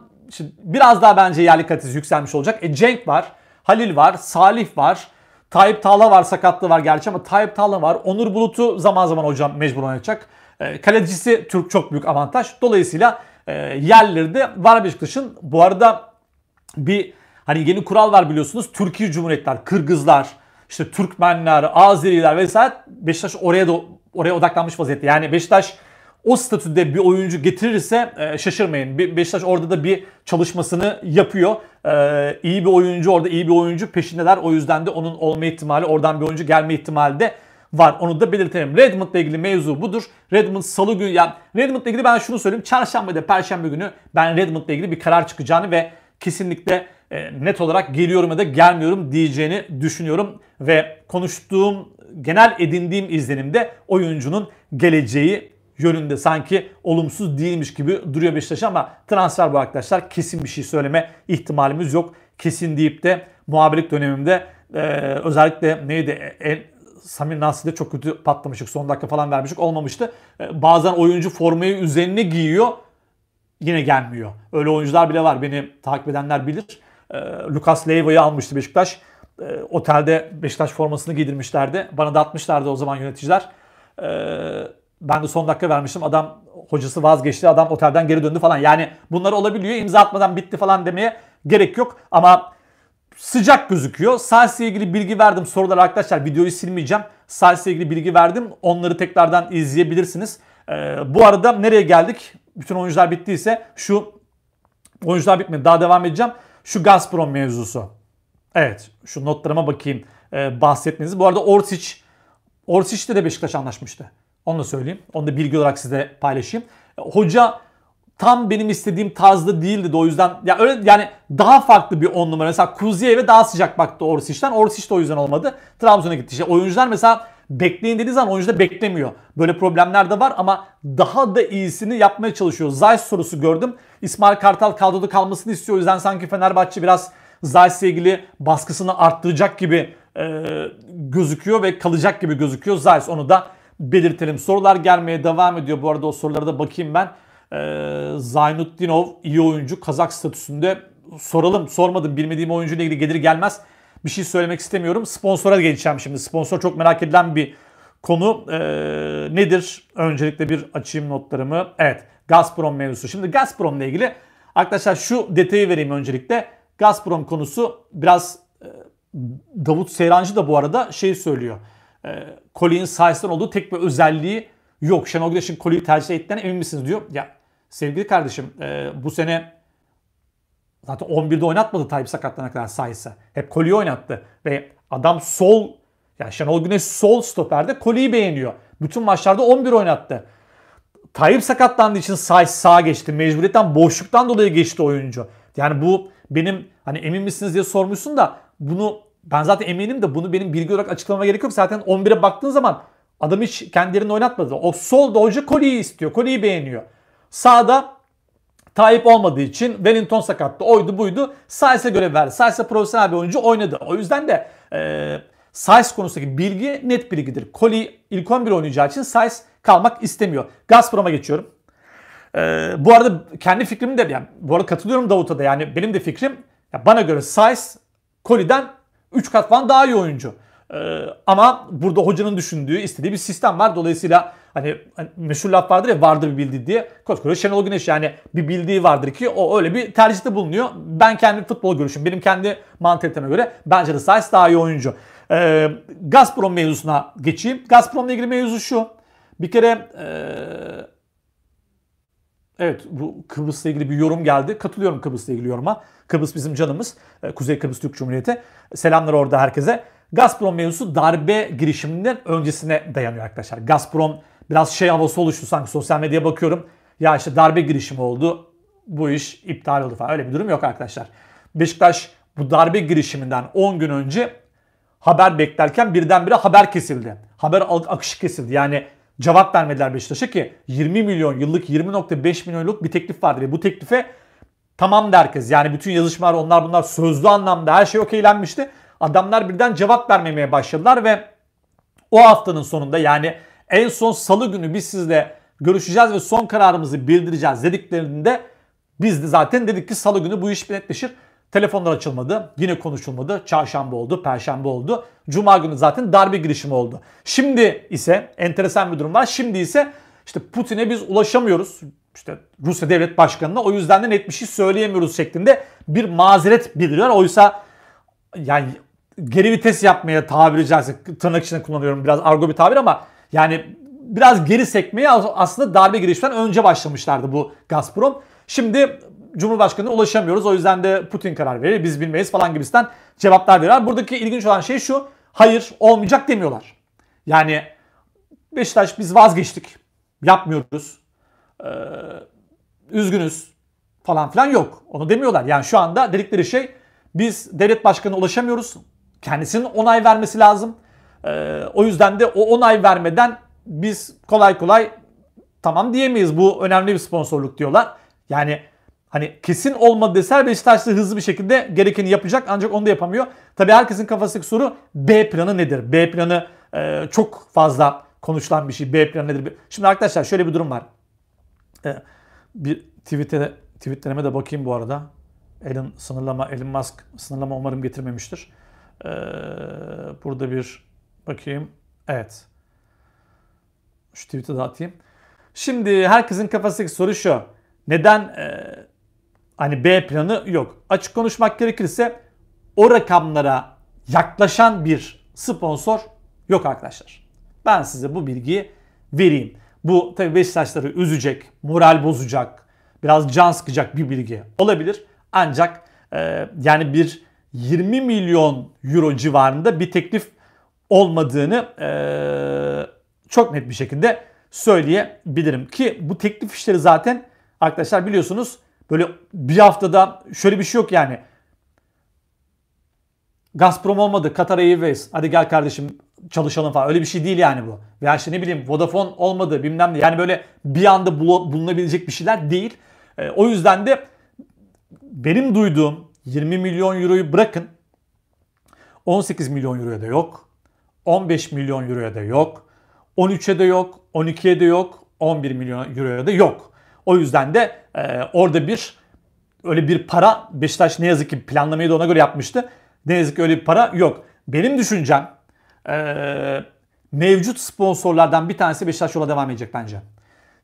biraz daha bence yerli kalitesi yükselmiş olacak. E Cenk var, Halil var, Salih var. Tayyip Tağla var sakatlığı var gerçi ama Tayyip Tağla var. Onur Bulut'u zaman zaman hocam mecbur oynayacak. E, kalecisi Türk çok büyük avantaj. Dolayısıyla e, yerleri de var Beşiktaş'ın. Bu arada bir hani yeni kural var biliyorsunuz. Türkiye Cumhuriyetler, Kırgızlar, işte Türkmenler, Azeriler vesaire Beşiktaş oraya da oraya odaklanmış vaziyette. Yani Beşiktaş o statüde bir oyuncu getirirse e, şaşırmayın. Be- Beşiktaş orada da bir çalışmasını yapıyor. E, iyi bir oyuncu orada iyi bir oyuncu peşindeler. O yüzden de onun olma ihtimali oradan bir oyuncu gelme ihtimali de var. Onu da belirtelim. Redmond'la ilgili mevzu budur. Redmond salı günü yani Redmond'la ilgili ben şunu söyleyeyim. Çarşamba da perşembe günü ben Redmond'la ilgili bir karar çıkacağını ve kesinlikle e, net olarak geliyorum ya da gelmiyorum diyeceğini düşünüyorum ve konuştuğum genel edindiğim izlenimde oyuncunun geleceği yönünde sanki olumsuz değilmiş gibi duruyor Beşiktaş ama transfer bu arkadaşlar kesin bir şey söyleme ihtimalimiz yok. Kesin deyip de muhabirlik dönemimde e, özellikle neydi en, Samir Nasri'de çok kötü patlamıştık. Son dakika falan vermiştik. Olmamıştı. E, bazen oyuncu formayı üzerine giyiyor yine gelmiyor. Öyle oyuncular bile var. Beni takip edenler bilir. E, Lucas Leiva'yı almıştı Beşiktaş. E, otelde Beşiktaş formasını giydirmişlerdi. Bana dağıtmışlardı o zaman yöneticiler. E, ben de son dakika vermiştim. Adam hocası vazgeçti. Adam otelden geri döndü falan. Yani bunlar olabiliyor. İmza atmadan bitti falan demeye gerek yok. Ama sıcak gözüküyor. Sals'la ilgili bilgi verdim. Sorular arkadaşlar videoyu silmeyeceğim. Sals'la ilgili bilgi verdim. Onları tekrardan izleyebilirsiniz. Ee, bu arada nereye geldik? bütün oyuncular bittiyse şu oyuncular bitmedi. Daha devam edeceğim. Şu Gazprom mevzusu. Evet şu notlarıma bakayım e, bahsetmeniz. Bu arada Orsic Orsic'te de Beşiktaş anlaşmıştı. Onu da söyleyeyim. Onu da bilgi olarak size paylaşayım. E, hoca tam benim istediğim tarzda değildi de o yüzden ya öyle yani daha farklı bir 10 numara. Mesela Kuzey'e daha sıcak baktı Orsic'ten. Orsic de o yüzden olmadı. Trabzon'a gitti. İşte oyuncular mesela bekleyin dediği zaman oyuncu da beklemiyor. Böyle problemler de var ama daha da iyisini yapmaya çalışıyor. Zayt sorusu gördüm. İsmail Kartal kadroda kalmasını istiyor. O yüzden sanki Fenerbahçe biraz Zayt'le ilgili baskısını arttıracak gibi e, gözüküyor ve kalacak gibi gözüküyor. Zayt onu da belirtelim. Sorular gelmeye devam ediyor. Bu arada o sorulara da bakayım ben. E, Zaynutdinov iyi oyuncu. Kazak statüsünde soralım. Sormadım. Bilmediğim oyuncuyla ilgili gelir gelmez bir şey söylemek istemiyorum. Sponsora geçeceğim şimdi. Sponsor çok merak edilen bir konu. Ee, nedir? Öncelikle bir açayım notlarımı. Evet Gazprom mevzusu. Şimdi Gazprom ile ilgili arkadaşlar şu detayı vereyim öncelikle. Gazprom konusu biraz e, Davut Seyrancı da bu arada şey söylüyor. E, Colin Sykes'tan olduğu tek bir özelliği yok. Şenol Güneş'in Koliyi tercih ettiğine emin misiniz diyor. Ya sevgili kardeşim e, bu sene Zaten 11'de oynatmadı Tayyip sakatlanana kadar Sainz'e. Hep koli oynattı. Ve adam sol, yani Şenol Güneş sol stoperde Koli'yi beğeniyor. Bütün maçlarda 11 oynattı. Tayyip sakatlandığı için Sainz sağ geçti. Mecburiyetten boşluktan dolayı geçti oyuncu. Yani bu benim hani emin misiniz diye sormuşsun da bunu ben zaten eminim de bunu benim bilgi olarak açıklamama gerek yok. Zaten 11'e baktığın zaman adam hiç kendilerini oynatmadı. O solda hoca Koli'yi istiyor. Koli'yi beğeniyor. Sağda Tayyip olmadığı için Wellington sakattı. Oydu buydu. Sainz'e görev verdi. Sainz profesyonel bir oyuncu oynadı. O yüzden de e, Sainz konusundaki bilgi net bilgidir. Koli ilk 11 oynayacağı için Sainz kalmak istemiyor. Gazprom'a geçiyorum. E, bu arada kendi fikrimi de yani, bu arada katılıyorum Davut'a da yani benim de fikrim ya bana göre Sainz Koli'den 3 kat falan daha iyi oyuncu. Ee, ama burada hocanın düşündüğü, istediği bir sistem var. Dolayısıyla Hani, hani meşhur laf vardır ya vardır bir bildiği diye. Koskoca Şenol Güneş yani bir bildiği vardır ki o öyle bir tercihte bulunuyor. Ben kendi futbol görüşüm, benim kendi mantaliteme göre bence de Sais daha iyi oyuncu. Ee, Gazprom mevzusuna geçeyim. Gazprom'la ilgili mevzu şu. Bir kere ee, Evet bu Kıbrıs'la ilgili bir yorum geldi. Katılıyorum Kıbrıs'la ilgili yoruma. Kıbrıs bizim canımız. Ee, Kuzey Kıbrıs Türk Cumhuriyeti. Selamlar orada herkese. Gazprom mevzusu darbe girişiminden öncesine dayanıyor arkadaşlar. Gazprom biraz şey havası oluştu sanki sosyal medyaya bakıyorum. Ya işte darbe girişimi oldu. Bu iş iptal oldu falan. Öyle bir durum yok arkadaşlar. Beşiktaş bu darbe girişiminden 10 gün önce haber beklerken birdenbire haber kesildi. Haber akışı kesildi. Yani cevap vermediler Beşiktaş'a ki 20 milyon yıllık 20.5 milyonluk bir teklif vardı ve bu teklife tamam der herkes. Yani bütün yazışmalar onlar bunlar sözlü anlamda her şey okeylenmişti. Adamlar birden cevap vermemeye başladılar ve o haftanın sonunda yani en son salı günü biz sizle görüşeceğiz ve son kararımızı bildireceğiz dediklerinde biz de zaten dedik ki salı günü bu iş netleşir. Telefonlar açılmadı. Yine konuşulmadı. Çarşamba oldu, perşembe oldu. Cuma günü zaten darbe girişimi oldu. Şimdi ise enteresan bir durum var. Şimdi ise işte Putin'e biz ulaşamıyoruz. İşte Rusya Devlet Başkanı'na o yüzden de net bir şey söyleyemiyoruz şeklinde bir mazeret bildiriyor. Oysa yani geri vites yapmaya tabiri caizse tırnak içinde kullanıyorum biraz argo bir tabir ama yani biraz geri sekmeye aslında darbe girişinden önce başlamışlardı bu Gazprom. Şimdi Cumhurbaşkanı'na ulaşamıyoruz. O yüzden de Putin karar verir. Biz bilmeyiz falan gibisinden cevaplar veriyorlar. Buradaki ilginç olan şey şu. Hayır olmayacak demiyorlar. Yani Beşiktaş biz vazgeçtik. Yapmıyoruz. Ee, üzgünüz falan filan yok. Onu demiyorlar. Yani şu anda dedikleri şey biz devlet başkanına ulaşamıyoruz. Kendisinin onay vermesi lazım. E, o yüzden de o onay vermeden biz kolay kolay tamam diyemeyiz. Bu önemli bir sponsorluk diyorlar. Yani hani kesin olmadı deseler Beşiktaşlı hızlı bir şekilde gerekeni yapacak ancak onu da yapamıyor. Tabii herkesin kafasındaki soru B planı nedir? B planı e, çok fazla konuşulan bir şey. B planı nedir? Şimdi arkadaşlar şöyle bir durum var. E, bir tweet'e tweetlerime de bakayım bu arada. Elon sınırlama, Elon Musk sınırlama umarım getirmemiştir. Ee, burada bir Bakayım. Evet. Şu tweet'i de atayım. Şimdi herkesin kafasındaki soru şu. Neden e, hani B planı yok? Açık konuşmak gerekirse o rakamlara yaklaşan bir sponsor yok arkadaşlar. Ben size bu bilgiyi vereyim. Bu tabii Beşiktaşları üzecek, moral bozacak, biraz can sıkacak bir bilgi olabilir. Ancak e, yani bir 20 milyon euro civarında bir teklif olmadığını e, çok net bir şekilde söyleyebilirim. Ki bu teklif işleri zaten arkadaşlar biliyorsunuz böyle bir haftada şöyle bir şey yok yani. Gazprom olmadı, Katar Airways. Hadi gel kardeşim çalışalım falan. Öyle bir şey değil yani bu. Veya işte ne bileyim Vodafone olmadı bilmem ne. Yani böyle bir anda bulunabilecek bir şeyler değil. E, o yüzden de benim duyduğum 20 milyon euroyu bırakın. 18 milyon euroya da yok. 15 milyon euroya da yok. 13'e de yok, 12'ye de yok, 11 milyon euroya da yok. O yüzden de e, orada bir öyle bir para Beşiktaş ne yazık ki planlamayı da ona göre yapmıştı. Ne yazık ki öyle bir para yok. Benim düşüncem e, mevcut sponsorlardan bir tanesi Beşiktaş yola devam edecek bence.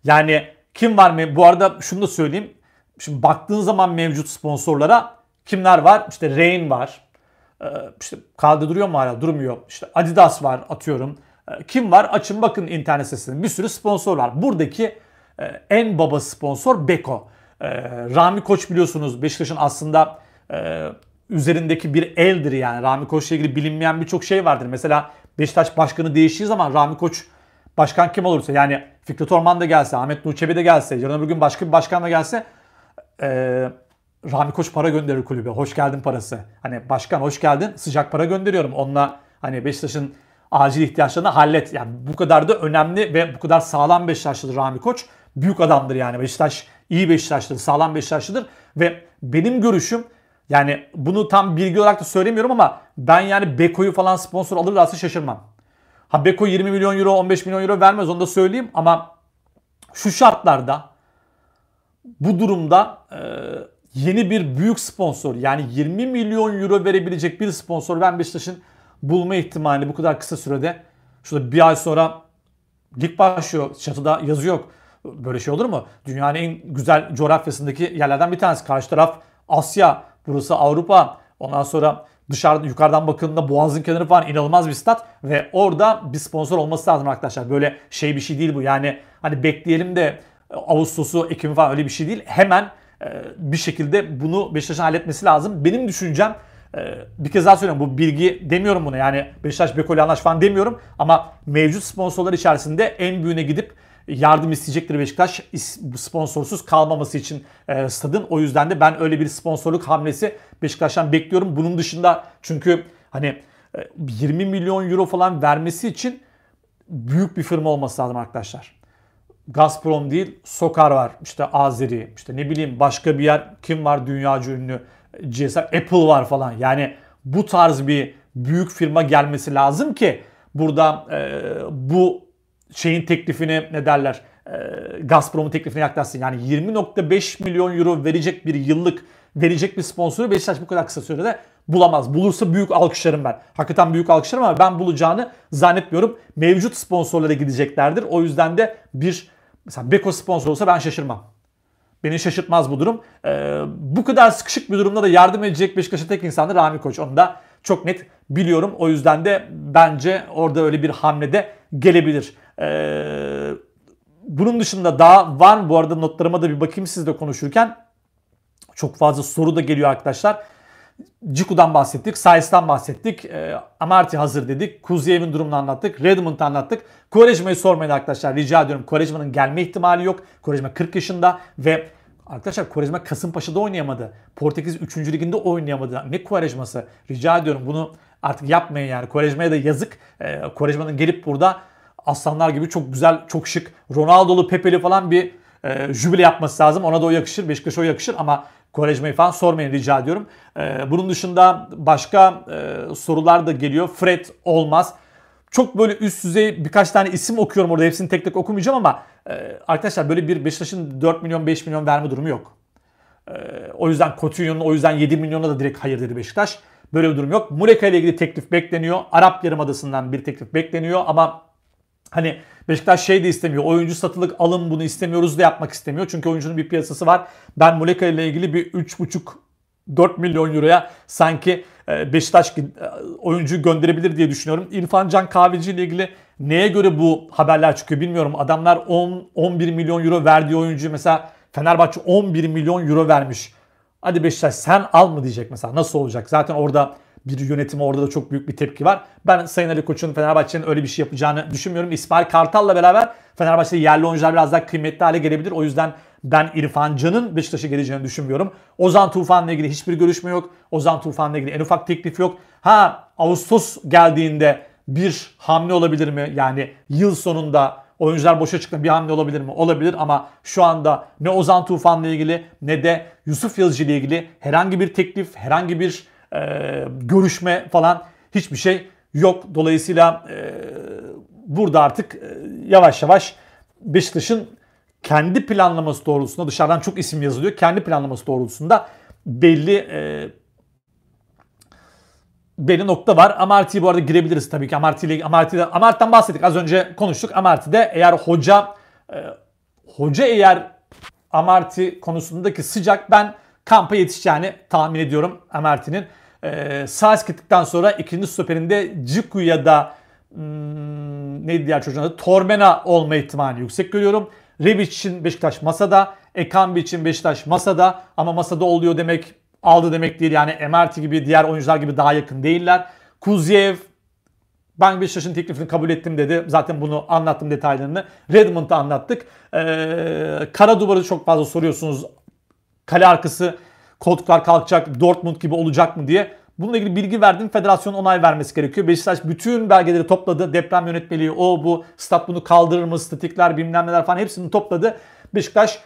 Yani kim var mı? Bu arada şunu da söyleyeyim. Şimdi baktığın zaman mevcut sponsorlara kimler var? İşte Rain var. Ee, işte kaldı duruyor mu hala? Durmuyor. İşte Adidas var atıyorum. Ee, kim var? Açın bakın internet sitesinde. Bir sürü sponsor var. Buradaki e, en baba sponsor Beko. Ee, Rami Koç biliyorsunuz Beşiktaş'ın aslında e, üzerindeki bir eldir yani. Rami Koç'la ilgili bilinmeyen birçok şey vardır. Mesela Beşiktaş başkanı değiştiği zaman Rami Koç başkan kim olursa yani Fikret Orman da gelse, Ahmet Nuçebi de gelse, yarın öbür gün başka bir başkan da gelse e, Rami Koç para gönderir kulübe. Hoş geldin parası. Hani başkan hoş geldin sıcak para gönderiyorum. Onunla hani Beşiktaş'ın acil ihtiyaçlarını hallet. Yani bu kadar da önemli ve bu kadar sağlam Beşiktaşlıdır Rami Koç. Büyük adamdır yani Beşiktaş iyi Beşiktaşlıdır, sağlam Beşiktaşlıdır ve benim görüşüm yani bunu tam bilgi olarak da söylemiyorum ama ben yani Beko'yu falan sponsor alırlarsa şaşırmam. Ha Beko 20 milyon euro 15 milyon euro vermez onu da söyleyeyim ama şu şartlarda bu durumda e, yeni bir büyük sponsor yani 20 milyon euro verebilecek bir sponsor ben Beşiktaş'ın bulma ihtimalini bu kadar kısa sürede şurada bir ay sonra lig başlıyor çatıda yazı yok. Böyle şey olur mu? Dünyanın en güzel coğrafyasındaki yerlerden bir tanesi. Karşı taraf Asya, burası Avrupa. Ondan sonra dışarıda yukarıdan bakıldığında boğazın kenarı falan inanılmaz bir stat ve orada bir sponsor olması lazım arkadaşlar. Böyle şey bir şey değil bu. Yani hani bekleyelim de Ağustos'u, Ekim falan öyle bir şey değil. Hemen ee, bir şekilde bunu Beşiktaş'ın halletmesi lazım. Benim düşüncem e, bir kez daha söylüyorum bu bilgi demiyorum buna yani Beşiktaş Bekoli anlaş falan demiyorum ama mevcut sponsorlar içerisinde en büyüğüne gidip yardım isteyecektir Beşiktaş sponsorsuz kalmaması için e, stadın. O yüzden de ben öyle bir sponsorluk hamlesi Beşiktaş'tan bekliyorum. Bunun dışında çünkü hani 20 e, milyon euro falan vermesi için büyük bir firma olması lazım arkadaşlar. Gazprom değil Sokar var. İşte Azeri, işte ne bileyim başka bir yer kim var dünyaca ünlü GSM, Apple var falan. Yani bu tarz bir büyük firma gelmesi lazım ki burada e, bu şeyin teklifini ne derler e, Gazprom'un teklifine yaklaşsın. Yani 20.5 milyon euro verecek bir yıllık verecek bir sponsoru Beşiktaş bu kadar kısa sürede bulamaz. Bulursa büyük alkışlarım ben. Hakikaten büyük alkışlarım ama ben bulacağını zannetmiyorum. Mevcut sponsorlara gideceklerdir. O yüzden de bir Mesela Beko sponsor olsa ben şaşırmam. Beni şaşırtmaz bu durum. Ee, bu kadar sıkışık bir durumda da yardım edecek Beşiktaş'a tek insan da Rami Koç. Onu da çok net biliyorum. O yüzden de bence orada öyle bir hamlede gelebilir. Ee, bunun dışında daha var mı? Bu arada notlarıma da bir bakayım sizle konuşurken. Çok fazla soru da geliyor arkadaşlar. Ciku'dan bahsettik, Sais'tan bahsettik, e, Amarty hazır dedik, Kuzeyev'in durumunu anlattık, Redmond'u anlattık. Koreşma'yı sormayın arkadaşlar rica ediyorum. Koreşma'nın gelme ihtimali yok. Koreşma 40 yaşında ve Arkadaşlar Quaresma Kasımpaşa'da oynayamadı. Portekiz 3. liginde oynayamadı. Ne Quaresma'sı? Rica ediyorum bunu artık yapmayın yani. Quaresma'ya da yazık. E, Quaresma'nın gelip burada aslanlar gibi çok güzel, çok şık, Ronaldo'lu, Pepe'li falan bir e, jübile yapması lazım. Ona da o yakışır. Beşiktaş'a o yakışır ama Kovarejma'yı falan sormayın rica ediyorum. E, bunun dışında başka e, sorular da geliyor. Fred olmaz. Çok böyle üst düzey birkaç tane isim okuyorum orada. Hepsini tek tek okumayacağım ama e, arkadaşlar böyle bir Beşiktaş'ın 4 milyon 5 milyon verme durumu yok. E, o yüzden Coutinho'nun o yüzden 7 milyona da direkt hayır dedi Beşiktaş. Böyle bir durum yok. Muleka ile ilgili teklif bekleniyor. Arap Yarımadası'ndan bir teklif bekleniyor ama Hani Beşiktaş şey de istemiyor. Oyuncu satılık alın bunu istemiyoruz da yapmak istemiyor. Çünkü oyuncunun bir piyasası var. Ben Muleka ile ilgili bir 3,5 4 milyon euroya sanki e, Beşiktaş e, oyuncu gönderebilir diye düşünüyorum. İrfan Can Kahveci ile ilgili neye göre bu haberler çıkıyor bilmiyorum. Adamlar 10 11 milyon euro verdiği oyuncu mesela Fenerbahçe 11 milyon euro vermiş. Hadi Beşiktaş sen al mı diyecek mesela nasıl olacak? Zaten orada bir yönetimi orada da çok büyük bir tepki var. Ben Sayın Ali Koç'un Fenerbahçe'nin öyle bir şey yapacağını düşünmüyorum. İsmail Kartal'la beraber Fenerbahçe'de yerli oyuncular biraz daha kıymetli hale gelebilir. O yüzden ben İrfan Can'ın Beşiktaş'a geleceğini düşünmüyorum. Ozan Tufan'la ilgili hiçbir görüşme yok. Ozan Tufan'la ilgili en ufak teklif yok. Ha Ağustos geldiğinde bir hamle olabilir mi? Yani yıl sonunda oyuncular boşa çıkan bir hamle olabilir mi? Olabilir ama şu anda ne Ozan Tufan'la ilgili ne de Yusuf Yazıcı ilgili herhangi bir teklif, herhangi bir e, görüşme falan hiçbir şey yok. Dolayısıyla e, burada artık e, yavaş yavaş Beşiktaş'ın kendi planlaması doğrultusunda dışarıdan çok isim yazılıyor. Kendi planlaması doğrultusunda belli e, belli nokta var. Amarty'ye bu arada girebiliriz tabii ki. Amarty ile Amarty'de Amarty'den bahsettik. Az önce konuştuk. Amarty'de eğer hoca e, hoca eğer Amarty konusundaki sıcak ben kampa yetişeceğini tahmin ediyorum Amarty'nin. E, ee, Sars gittikten sonra ikinci stoperinde Ciku ya da hmm, neydi diğer çocuğun adı? Tormena olma ihtimali yüksek görüyorum. Rebic için Beşiktaş masada. Ekambi için Beşiktaş masada. Ama masada oluyor demek aldı demek değil. Yani MRT gibi diğer oyuncular gibi daha yakın değiller. Kuzyev ben Beşiktaş'ın teklifini kabul ettim dedi. Zaten bunu anlattım detaylarını. Redmond'da anlattık. Ee, kara duvarı çok fazla soruyorsunuz. Kale arkası koltuklar kalkacak, Dortmund gibi olacak mı diye. Bununla ilgili bilgi verdim. Federasyon onay vermesi gerekiyor. Beşiktaş bütün belgeleri topladı. Deprem yönetmeliği o bu stat bunu kaldırır mı? Statikler bilmem neler falan hepsini topladı. Beşiktaş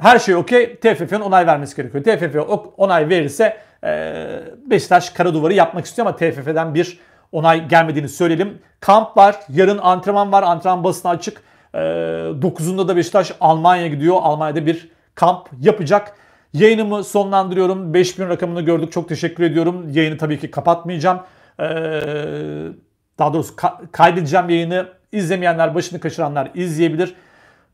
her şey okey. TFF'nin onay vermesi gerekiyor. TFF onay verirse e, Beşiktaş kara duvarı yapmak istiyor ama TFF'den bir onay gelmediğini söyleyelim. Kamp var. Yarın antrenman var. Antrenman basına açık. 9'unda e, da Beşiktaş Almanya'ya gidiyor. Almanya'da bir kamp yapacak. Yayınımı sonlandırıyorum. 5000 rakamını gördük. Çok teşekkür ediyorum. Yayını tabii ki kapatmayacağım. Ee, daha doğrusu kaydedeceğim yayını. İzlemeyenler, başını kaçıranlar izleyebilir.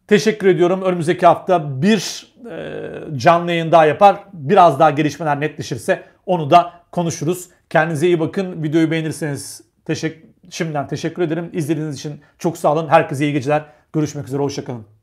Teşekkür ediyorum. Önümüzdeki hafta bir e, canlı yayın daha yapar. Biraz daha gelişmeler netleşirse onu da konuşuruz. Kendinize iyi bakın. Videoyu beğenirseniz teşekkür, şimdiden teşekkür ederim. İzlediğiniz için çok sağ olun. Herkese iyi geceler. Görüşmek üzere. Hoşçakalın.